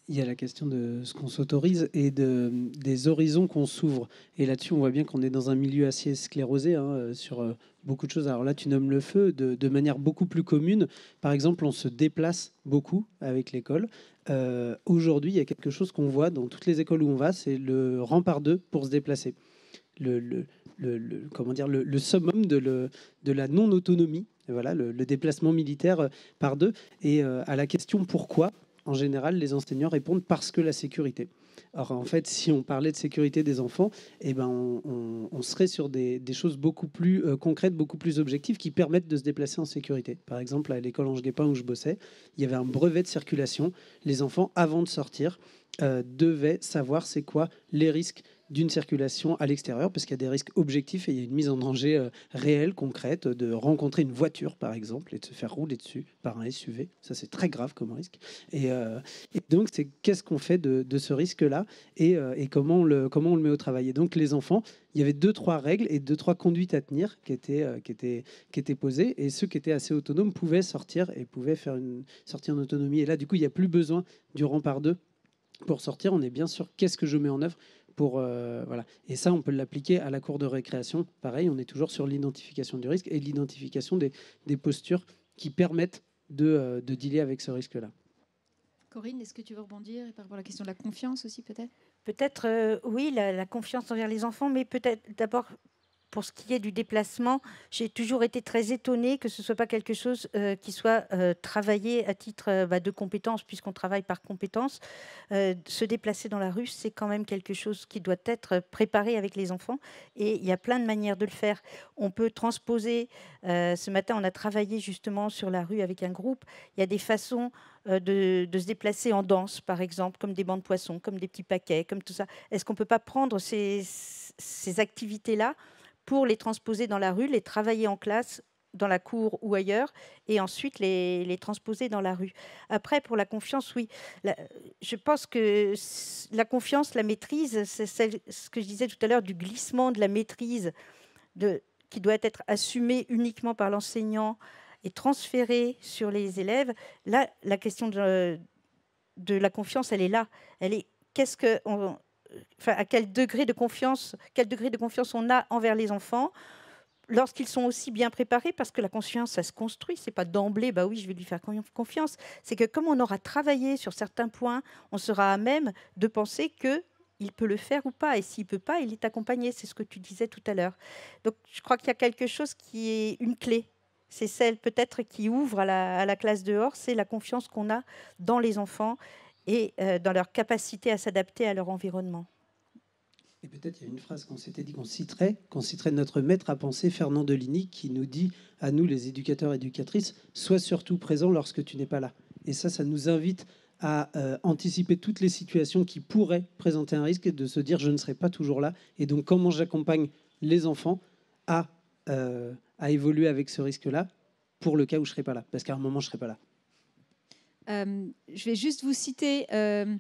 il y a la question de ce qu'on s'autorise et de, des horizons qu'on s'ouvre. Et là-dessus, on voit bien qu'on est dans un milieu assez sclérosé hein, euh, sur euh, beaucoup de choses. Alors là, tu nommes le feu de, manière beaucoup plus commune. Par exemple, on se déplace beaucoup avec l'école. Aujourd'hui, il y a quelque chose qu'on voit dans toutes les écoles où on va, c'est le rempart 2 pour se déplacer. le, le, comment dire, le, summum de, le, de la non-autonomie, voilà, le, déplacement militaire euh, par deux. Et euh, à la question pourquoi, en général, les enseignants répondent parce que la sécurité. Alors, en fait, si on parlait de sécurité des enfants, eh ben, on, serait sur des, des, choses beaucoup plus euh, concrètes, beaucoup plus objectives, qui permettent de se déplacer en sécurité. Par exemple, à l'école Ange Guépin où je bossais, il y avait un brevet de circulation. Les enfants, avant de sortir, devaient savoir c'est quoi les risques d'une circulation à l'extérieur, parce qu'il y a des risques objectifs et il y a une mise en danger euh, réelle, concrète, de rencontrer une voiture, par exemple, et de se faire rouler dessus par un SUV. Ça, c'est très grave comme risque. Et, euh, donc, c'est qu'est-ce qu'on fait de, ce risque-là euh, et, comment, on le, comment on le met au travail. Et donc, les enfants, il y avait deux, trois règles et deux, trois conduites à tenir qui étaient, qui qui étaient posées. Et ceux qui étaient assez autonomes pouvaient sortir et pouvaient faire une sortie en autonomie. Et là, du coup, il n'y a plus besoin du rempart 2 pour sortir. On est bien sûr qu'est-ce que je mets en œuvre pour, euh, voilà. Et ça, on peut l'appliquer à la cour de récréation. Pareil, on est toujours sur l'identification du risque et l'identification des, des, postures qui permettent de, euh, de dealer avec ce risque-là. Corinne, est-ce que tu veux rebondir par rapport à la question de la confiance aussi, peut-être Peut-être, euh, oui, la, la, confiance envers les enfants, mais peut-être d'abord pour ce qui est du déplacement, j'ai toujours été très étonnée que ce ne soit pas quelque chose euh, qui soit euh, travaillé à titre euh, bah, de compétence, puisqu'on travaille par compétence. se déplacer dans la rue, c'est quand même quelque chose qui doit être préparé avec les enfants. Et il y a plein de manières de le faire. On peut transposer. ce matin, on a travaillé justement sur la rue avec un groupe. Il y a des façons de, se déplacer en danse, par exemple, comme des bancs de poissons, comme des petits paquets, comme tout ça. Est-ce qu'on ne peut pas prendre ces, ces activités-là pour les transposer dans la rue, les travailler en classe dans la cour ou ailleurs, et ensuite les, transposer dans la rue. Après, pour la confiance, oui. je pense que la confiance, la maîtrise, c'est ce que je disais tout à l'heure du glissement de la maîtrise de, qui doit être assumée uniquement par l'enseignant et transférée sur les élèves. Là, la question de, la confiance, elle est là. Elle est qu'est-ce que à quel degré de confiance, quel degré de confiance on a envers les enfants lorsqu'ils sont aussi bien préparés, parce que la conscience, ça se construit, c'est pas d'emblée, bah oui, je vais lui faire confiance. C'est que comme on aura travaillé sur certains points, on sera à même de penser que il peut le faire ou pas. Et s'il peut pas, il est accompagné. C'est ce que tu disais tout à l'heure. Donc, je crois qu'il y a quelque chose qui est une clé. C'est celle peut-être qui ouvre à la classe dehors, c'est la confiance qu'on a dans les enfants et euh, dans leur capacité à s'adapter à leur environnement. Et peut-être il y a une phrase qu'on s'était dit qu'on citerait, qu'on citerait notre maître à penser, Fernand Deligny, qui nous dit à nous, les éducateurs et éducatrices, sois surtout présent lorsque tu n'es pas là. Et ça, ça nous invite à euh, anticiper toutes les situations qui pourraient présenter un risque et de se dire je ne serai pas toujours là. Et donc, comment j'accompagne les enfants à, euh, à évoluer avec ce risque-là pour le cas où je ne serai pas là Parce qu'à un moment, je ne serai pas là. Euh, je vais juste vous citer euh,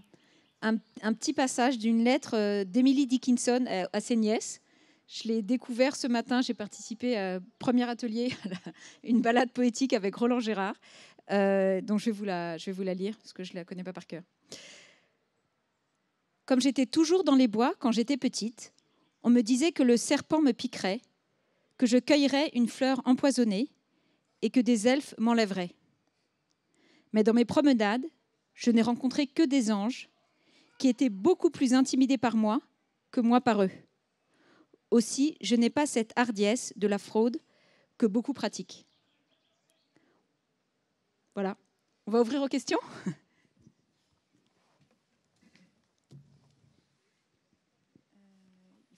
un, petit passage d'une lettre euh, d'Emily Dickinson à, ses nièces. Je l'ai découvert ce matin, j'ai participé à premier atelier, [laughs] une balade poétique avec Roland Gérard. Euh, donc je vais, vous la, je vais vous la lire, parce que je ne la connais pas par cœur. Comme j'étais toujours dans les bois quand j'étais petite, on me disait que le serpent me piquerait, que je cueillerais une fleur empoisonnée et que des elfes m'enlèveraient. Mais dans mes promenades, je n'ai rencontré que des anges qui étaient beaucoup plus intimidés par moi que moi par eux. Aussi, je n'ai pas cette hardiesse de la fraude que beaucoup pratiquent. Voilà. On va ouvrir aux questions euh,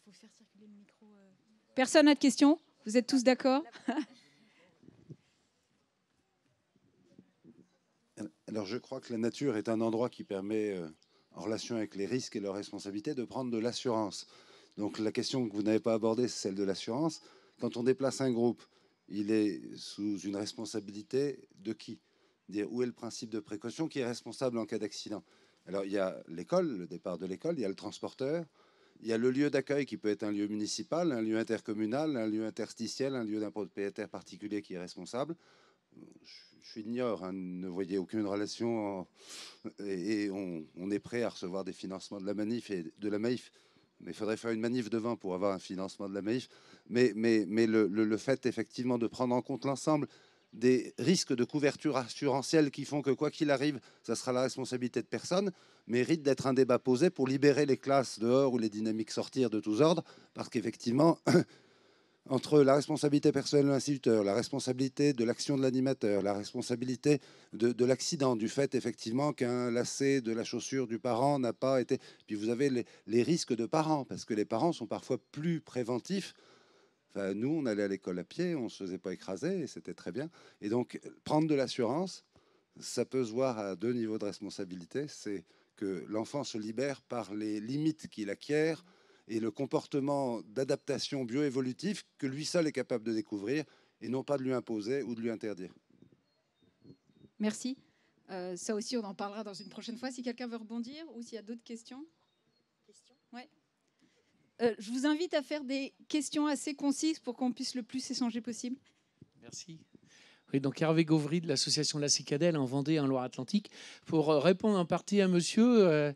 euh. Personne n'a de questions Vous êtes tous d'accord Alors je crois que la nature est un endroit qui permet, euh, en relation avec les risques et leurs responsabilités, de prendre de l'assurance. Donc la question que vous n'avez pas abordée, c'est celle de l'assurance. Quand on déplace un groupe, il est sous une responsabilité de qui où est le principe de précaution qui est responsable en cas d'accident Alors il y a l'école, le départ de l'école, il y a le transporteur, il y a le lieu d'accueil qui peut être un lieu municipal, un lieu intercommunal, un lieu interstitiel, un lieu d'un propriétaire particulier qui est responsable. Je je suis hein, ne voyez aucune relation et, on, est prêt à recevoir des financements de la manif et de la MAIF. Mais il faudrait faire une manif devant pour avoir un financement de la MAIF. Mais, mais, mais le, le, le fait effectivement de prendre en compte l'ensemble des risques de couverture assurantielle qui font que quoi qu'il arrive, ça sera la responsabilité de personne, mérite d'être un débat posé pour libérer les classes dehors ou les dynamiques sortir de tous ordres, parce qu'effectivement, [clears throat] entre la responsabilité personnelle de l'instituteur, la responsabilité de l'action de l'animateur, la responsabilité de, l'accident, du fait effectivement qu'un lacet de la chaussure du parent n'a pas été... Puis vous avez les, risques de parents, parce que les parents sont parfois plus préventifs. nous, on allait à l'école à pied, on ne se faisait pas écraser, et c'était très bien. Et donc, prendre de l'assurance, ça peut se voir à deux niveaux de responsabilité. C'est que l'enfant se libère par les limites qu'il acquiert, et le comportement d'adaptation bioévolutif que lui seul est capable de découvrir et non pas de lui imposer ou de lui interdire. Merci. Euh, ça aussi, on en parlera dans une prochaine fois. Si quelqu'un veut rebondir ou s'il y a d'autres questions. Euh, je vous invite à faire des questions assez concises pour qu'on puisse le plus échanger possible. Merci. Oui, donc Hervé Gauvry de l'association La Cicadelle en Vendée, en Loire-Atlantique, pour euh, répondre en partie à monsieur.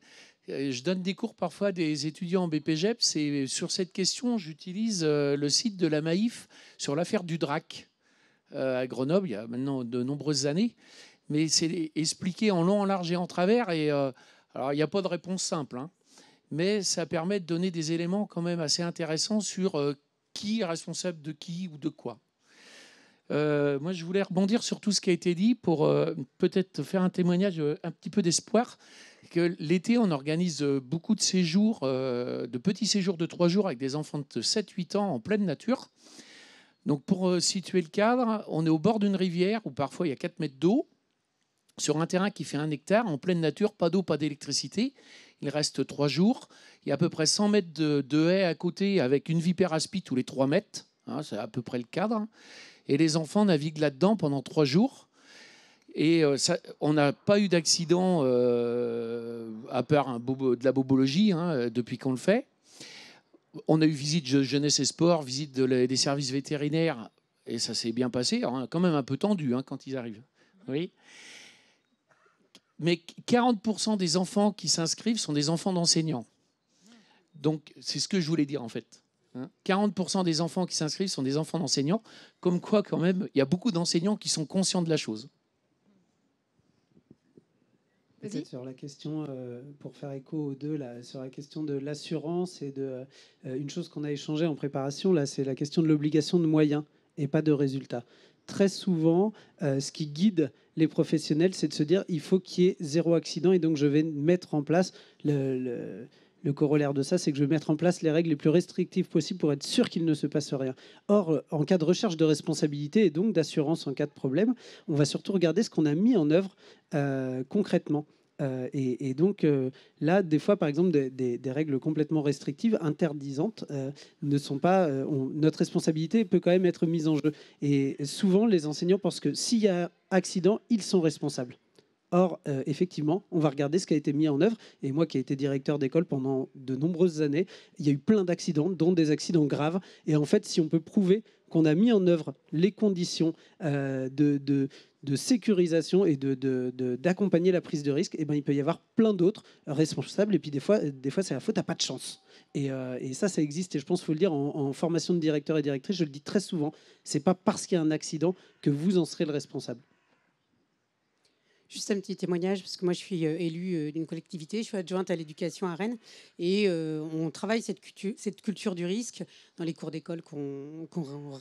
Euh, je donne des cours parfois à des étudiants en BPGEPS et sur cette question, j'utilise euh, le site de la Maïf sur l'affaire du DRAC euh, à Grenoble il y a maintenant de nombreuses années. Mais c'est expliqué en long, en large et en travers. Et alors, il n'y a pas de réponse simple, hein. mais ça permet de donner des éléments quand même assez intéressants sur qui est responsable de qui ou de quoi. moi, je voulais rebondir sur tout ce qui a été dit pour peut-être faire un témoignage un petit peu d'espoir que l'été, on organise euh, beaucoup de séjours, euh, de petits séjours de trois jours avec des enfants de 7-8 ans en pleine nature. Donc pour euh, situer le cadre, on est au bord d'une rivière où parfois il y a 4 mètres d'eau, sur un terrain qui fait un hectare, en pleine nature, pas d'eau, pas d'électricité. Il reste trois jours. Il y a à peu près 100 mètres de, de haies à côté avec une vipère aspie tous les 3 mètres. Hein, c'est à peu près le cadre. Et les enfants naviguent là-dedans pendant trois jours. Et euh, ça, on n'a pas eu d'accident, euh, à part un bobo, de la bobologie, hein, euh, depuis qu'on le fait. On a eu visite de jeunesse et sport, visite des services vétérinaires, et ça s'est bien passé. Hein, quand même un peu tendu hein, quand ils arrivent. Oui. Mais 40% des enfants qui s'inscrivent sont des enfants d'enseignants. Donc, c'est ce que je voulais dire en fait. 40% des enfants qui s'inscrivent sont des enfants d'enseignants, comme quoi quand même, il y a beaucoup d'enseignants qui sont conscients de la chose sur la question, euh, pour faire écho aux deux, sur la question de l'assurance et de euh, une chose qu'on a échangée en préparation, là, c'est la question de l'obligation de moyens et pas de résultats. Très souvent, euh, ce qui guide les professionnels, c'est de se dire il faut qu'il y ait zéro accident et donc je vais mettre en place le, corollaire de ça, c'est que je vais mettre en place les règles les plus restrictives possibles pour être sûr qu'il ne se passe rien. Or, en cas de recherche de responsabilité et donc d'assurance en cas de problème, on va surtout regarder ce qu'on a mis en œuvre concrètement. Euh, et, donc euh, là, des fois, par exemple, des, règles complètement restrictives, interdisantes, euh, ne sont pas. notre responsabilité peut quand même être mise en jeu. Et souvent, les enseignants pensent que s'il y a accident, ils sont responsables. Or, effectivement, on va regarder ce qui a été mis en œuvre. Et moi, qui ai été directeur d'école pendant de nombreuses années, il y a eu plein d'accidents, dont des accidents graves. Et en fait, si on peut prouver qu'on a mis en œuvre les conditions de, de de sécurisation et d'accompagner de, la prise de risque, et eh ben, il peut y avoir plein d'autres responsables. Et puis des fois, des fois c'est la faute à pas de chance. Euh, et, ça, ça existe. Et je pense qu'il faut le dire en, formation de directeur et directrice, je le dis très souvent, c'est pas parce qu'il y a un accident que vous en serez le responsable. Juste un petit témoignage, parce que moi je suis euh, élue euh, d'une collectivité, je suis adjointe à l'éducation à Rennes, et euh, on travaille cette culture, du risque dans les cours d'école qu'on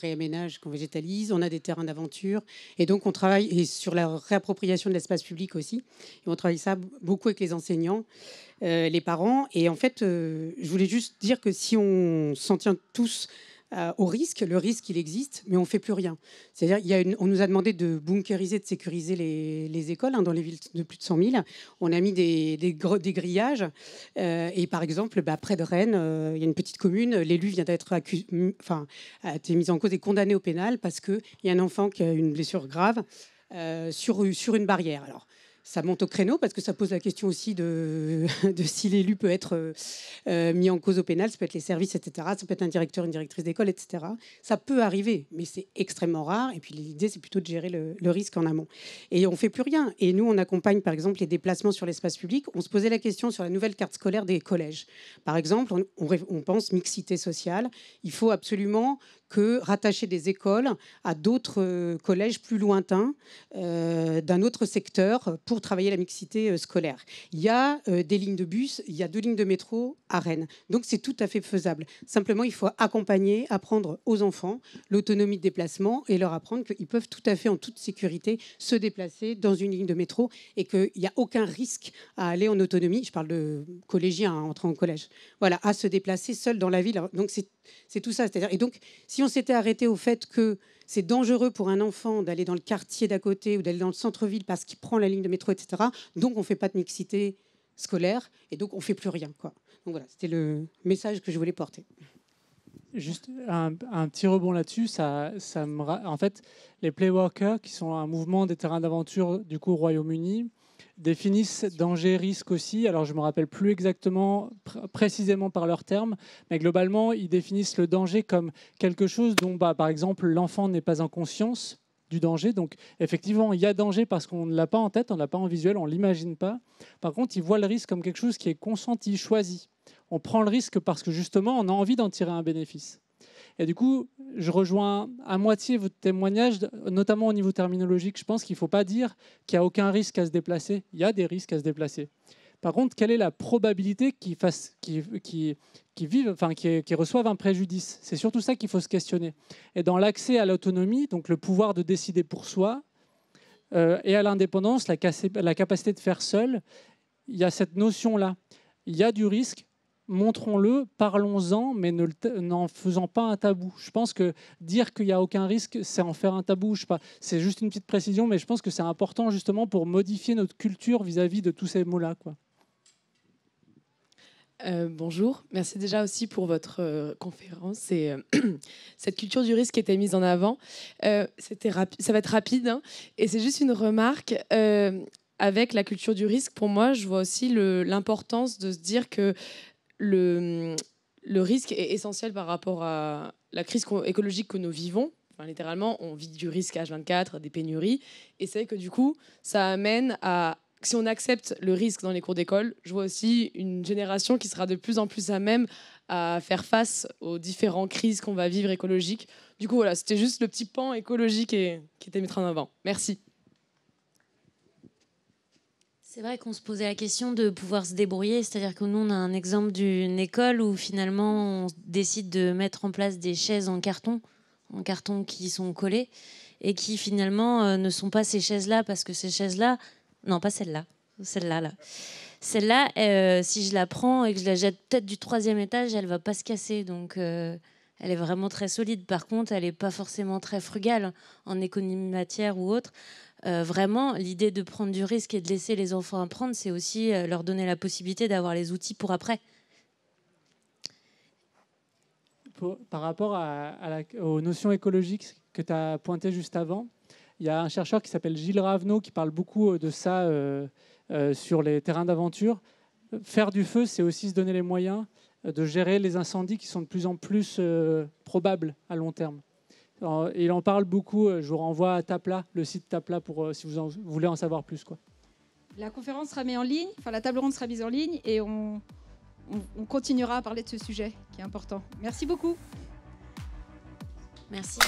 réaménage, qu'on végétalise, on a des terrains d'aventure, et donc on travaille sur la réappropriation de l'espace public aussi, et on travaille ça beaucoup avec les enseignants, les parents, et en fait je voulais juste dire que si on s'en tient tous euh, au risque. Le risque, il existe, mais on ne fait plus rien. C'est-à-dire on nous a demandé de bunkeriser, de sécuriser les, écoles hein, dans les villes de plus de 100 000. On a mis des, grillages. Euh, et par exemple, bah, près de Rennes, euh, il y a une petite commune. L'élu vient d'être enfin, été mis en cause et condamné au pénal parce qu'il y a un enfant qui a une blessure grave sur, sur une barrière. Alors, ça monte au créneau parce que ça pose la question aussi de, [laughs] de si l'élu peut être euh, euh, mis en cause au pénal, ça peut être les services, etc. Ça peut être un directeur, une directrice d'école, etc. Ça peut arriver, mais c'est extrêmement rare. Et puis l'idée, c'est plutôt de gérer le, risque en amont. Et on fait plus rien. Et nous, on accompagne, par exemple, les déplacements sur l'espace public. On se posait la question sur la nouvelle carte scolaire des collèges. Par exemple, on pense mixité sociale. Il faut absolument que rattacher des écoles à d'autres euh, collèges plus lointains euh, d'un autre secteur pour travailler la mixité euh, scolaire. Il y a des lignes de bus, il y a deux lignes de métro à Rennes. Donc c'est tout à fait faisable. Simplement, il faut accompagner, apprendre aux enfants l'autonomie de déplacement et leur apprendre qu'ils peuvent tout à fait en toute sécurité se déplacer dans une ligne de métro et qu'il n'y a aucun risque à aller en autonomie. Je parle de collégiens hein, entrant en collège. Voilà, à se déplacer seul dans la ville. Donc c'est tout ça. C'est-à-dire, et donc, si on s'était arrêté au fait que c'est dangereux pour un enfant d'aller dans le quartier d'à côté ou d'aller dans le centre-ville parce qu'il prend la ligne de métro, etc., donc on ne fait pas de mixité scolaire et donc on ne fait plus rien. Quoi. Donc voilà, c'était le message que je voulais porter. Juste un, petit rebond là-dessus, ça, ça me en fait, les Playworkers, qui sont un mouvement des terrains d'aventure du coup Royaume-Uni, définissent danger, risque aussi. Alors je ne me rappelle plus exactement, précisément par leurs termes, mais globalement, ils définissent le danger comme quelque chose dont, bah, par exemple, l'enfant n'est pas en conscience du danger. Donc effectivement, il y a danger parce qu'on ne l'a pas en tête, on ne l'a pas en visuel, on ne l'imagine pas. Par contre, ils voient le risque comme quelque chose qui est consenti, choisi. On prend le risque parce que justement, on a envie d'en tirer un bénéfice. Et du coup, je rejoins à moitié votre témoignage, notamment au niveau terminologique. Je pense qu'il ne faut pas dire qu'il n'y a aucun risque à se déplacer. Il y a des risques à se déplacer. Par contre, quelle est la probabilité qu'ils vivent, enfin, qu'ils reçoivent un préjudice C'est surtout ça qu'il faut se questionner. Et dans l'accès à l'autonomie, donc le pouvoir de décider pour soi, euh, et à l'indépendance, la capacité de faire seul, il y a cette notion-là. Il y a du risque, montrons-le, parlons-en, mais n'en faisant pas un tabou. Je pense que dire qu'il n'y a aucun risque, c'est en faire un tabou. Je sais pas, c'est juste une petite précision, mais je pense que c'est important justement pour modifier notre culture vis-à-vis de tous ces mots-là. Euh, bonjour, merci déjà aussi pour votre euh, conférence et euh, [clears throat] cette culture du risque qui était mise en avant. ça va être rapide hein, et c'est juste une remarque avec la culture du risque, pour moi, je vois aussi l'importance de se dire que le, risque est essentiel par rapport à la crise écologique que nous vivons. littéralement, on vit du risque H24, des pénuries. Et c'est que du coup, ça amène à. Si on accepte le risque dans les cours d'école, je vois aussi une génération qui sera de plus en plus à même à faire face aux différentes crises qu'on va vivre écologiques. Du coup, voilà, c'était juste le petit pan écologique qui était mis en avant. Merci. C'est vrai qu'on se posait la question de pouvoir se débrouiller, c'est-à-dire que nous, on a un exemple d'une école où finalement on décide de mettre en place des chaises en carton, en carton qui sont collées, et qui finalement euh, ne sont pas ces chaises-là, parce que ces chaises-là, non, pas celles-là, celle-là, là. celles là là celle là si je la prends et que je la jette peut-être du troisième étage, elle va pas se casser, donc. Euh, elle est vraiment très solide. Par contre, elle n'est pas forcément très frugale en économie matière ou autre. Euh, vraiment, l'idée de prendre du risque et de laisser les enfants apprendre, c'est aussi euh, leur donner la possibilité d'avoir les outils pour après. par rapport aux notions écologiques que tu as pointées juste avant, il y a un chercheur qui s'appelle Gilles Ravenot qui parle beaucoup euh, de ça sur les terrains d'aventure. Faire du feu, c'est aussi se donner les moyens de gérer les incendies qui sont de plus en plus probables à long terme il en parle beaucoup. Euh, je vous renvoie à Tapla, le site Tapla, pour, euh, si vous, voulez en savoir plus. Quoi. La conférence sera mise en ligne, enfin la table ronde sera mise en ligne et on, on continuera à parler de ce sujet qui est important. Merci beaucoup. Merci.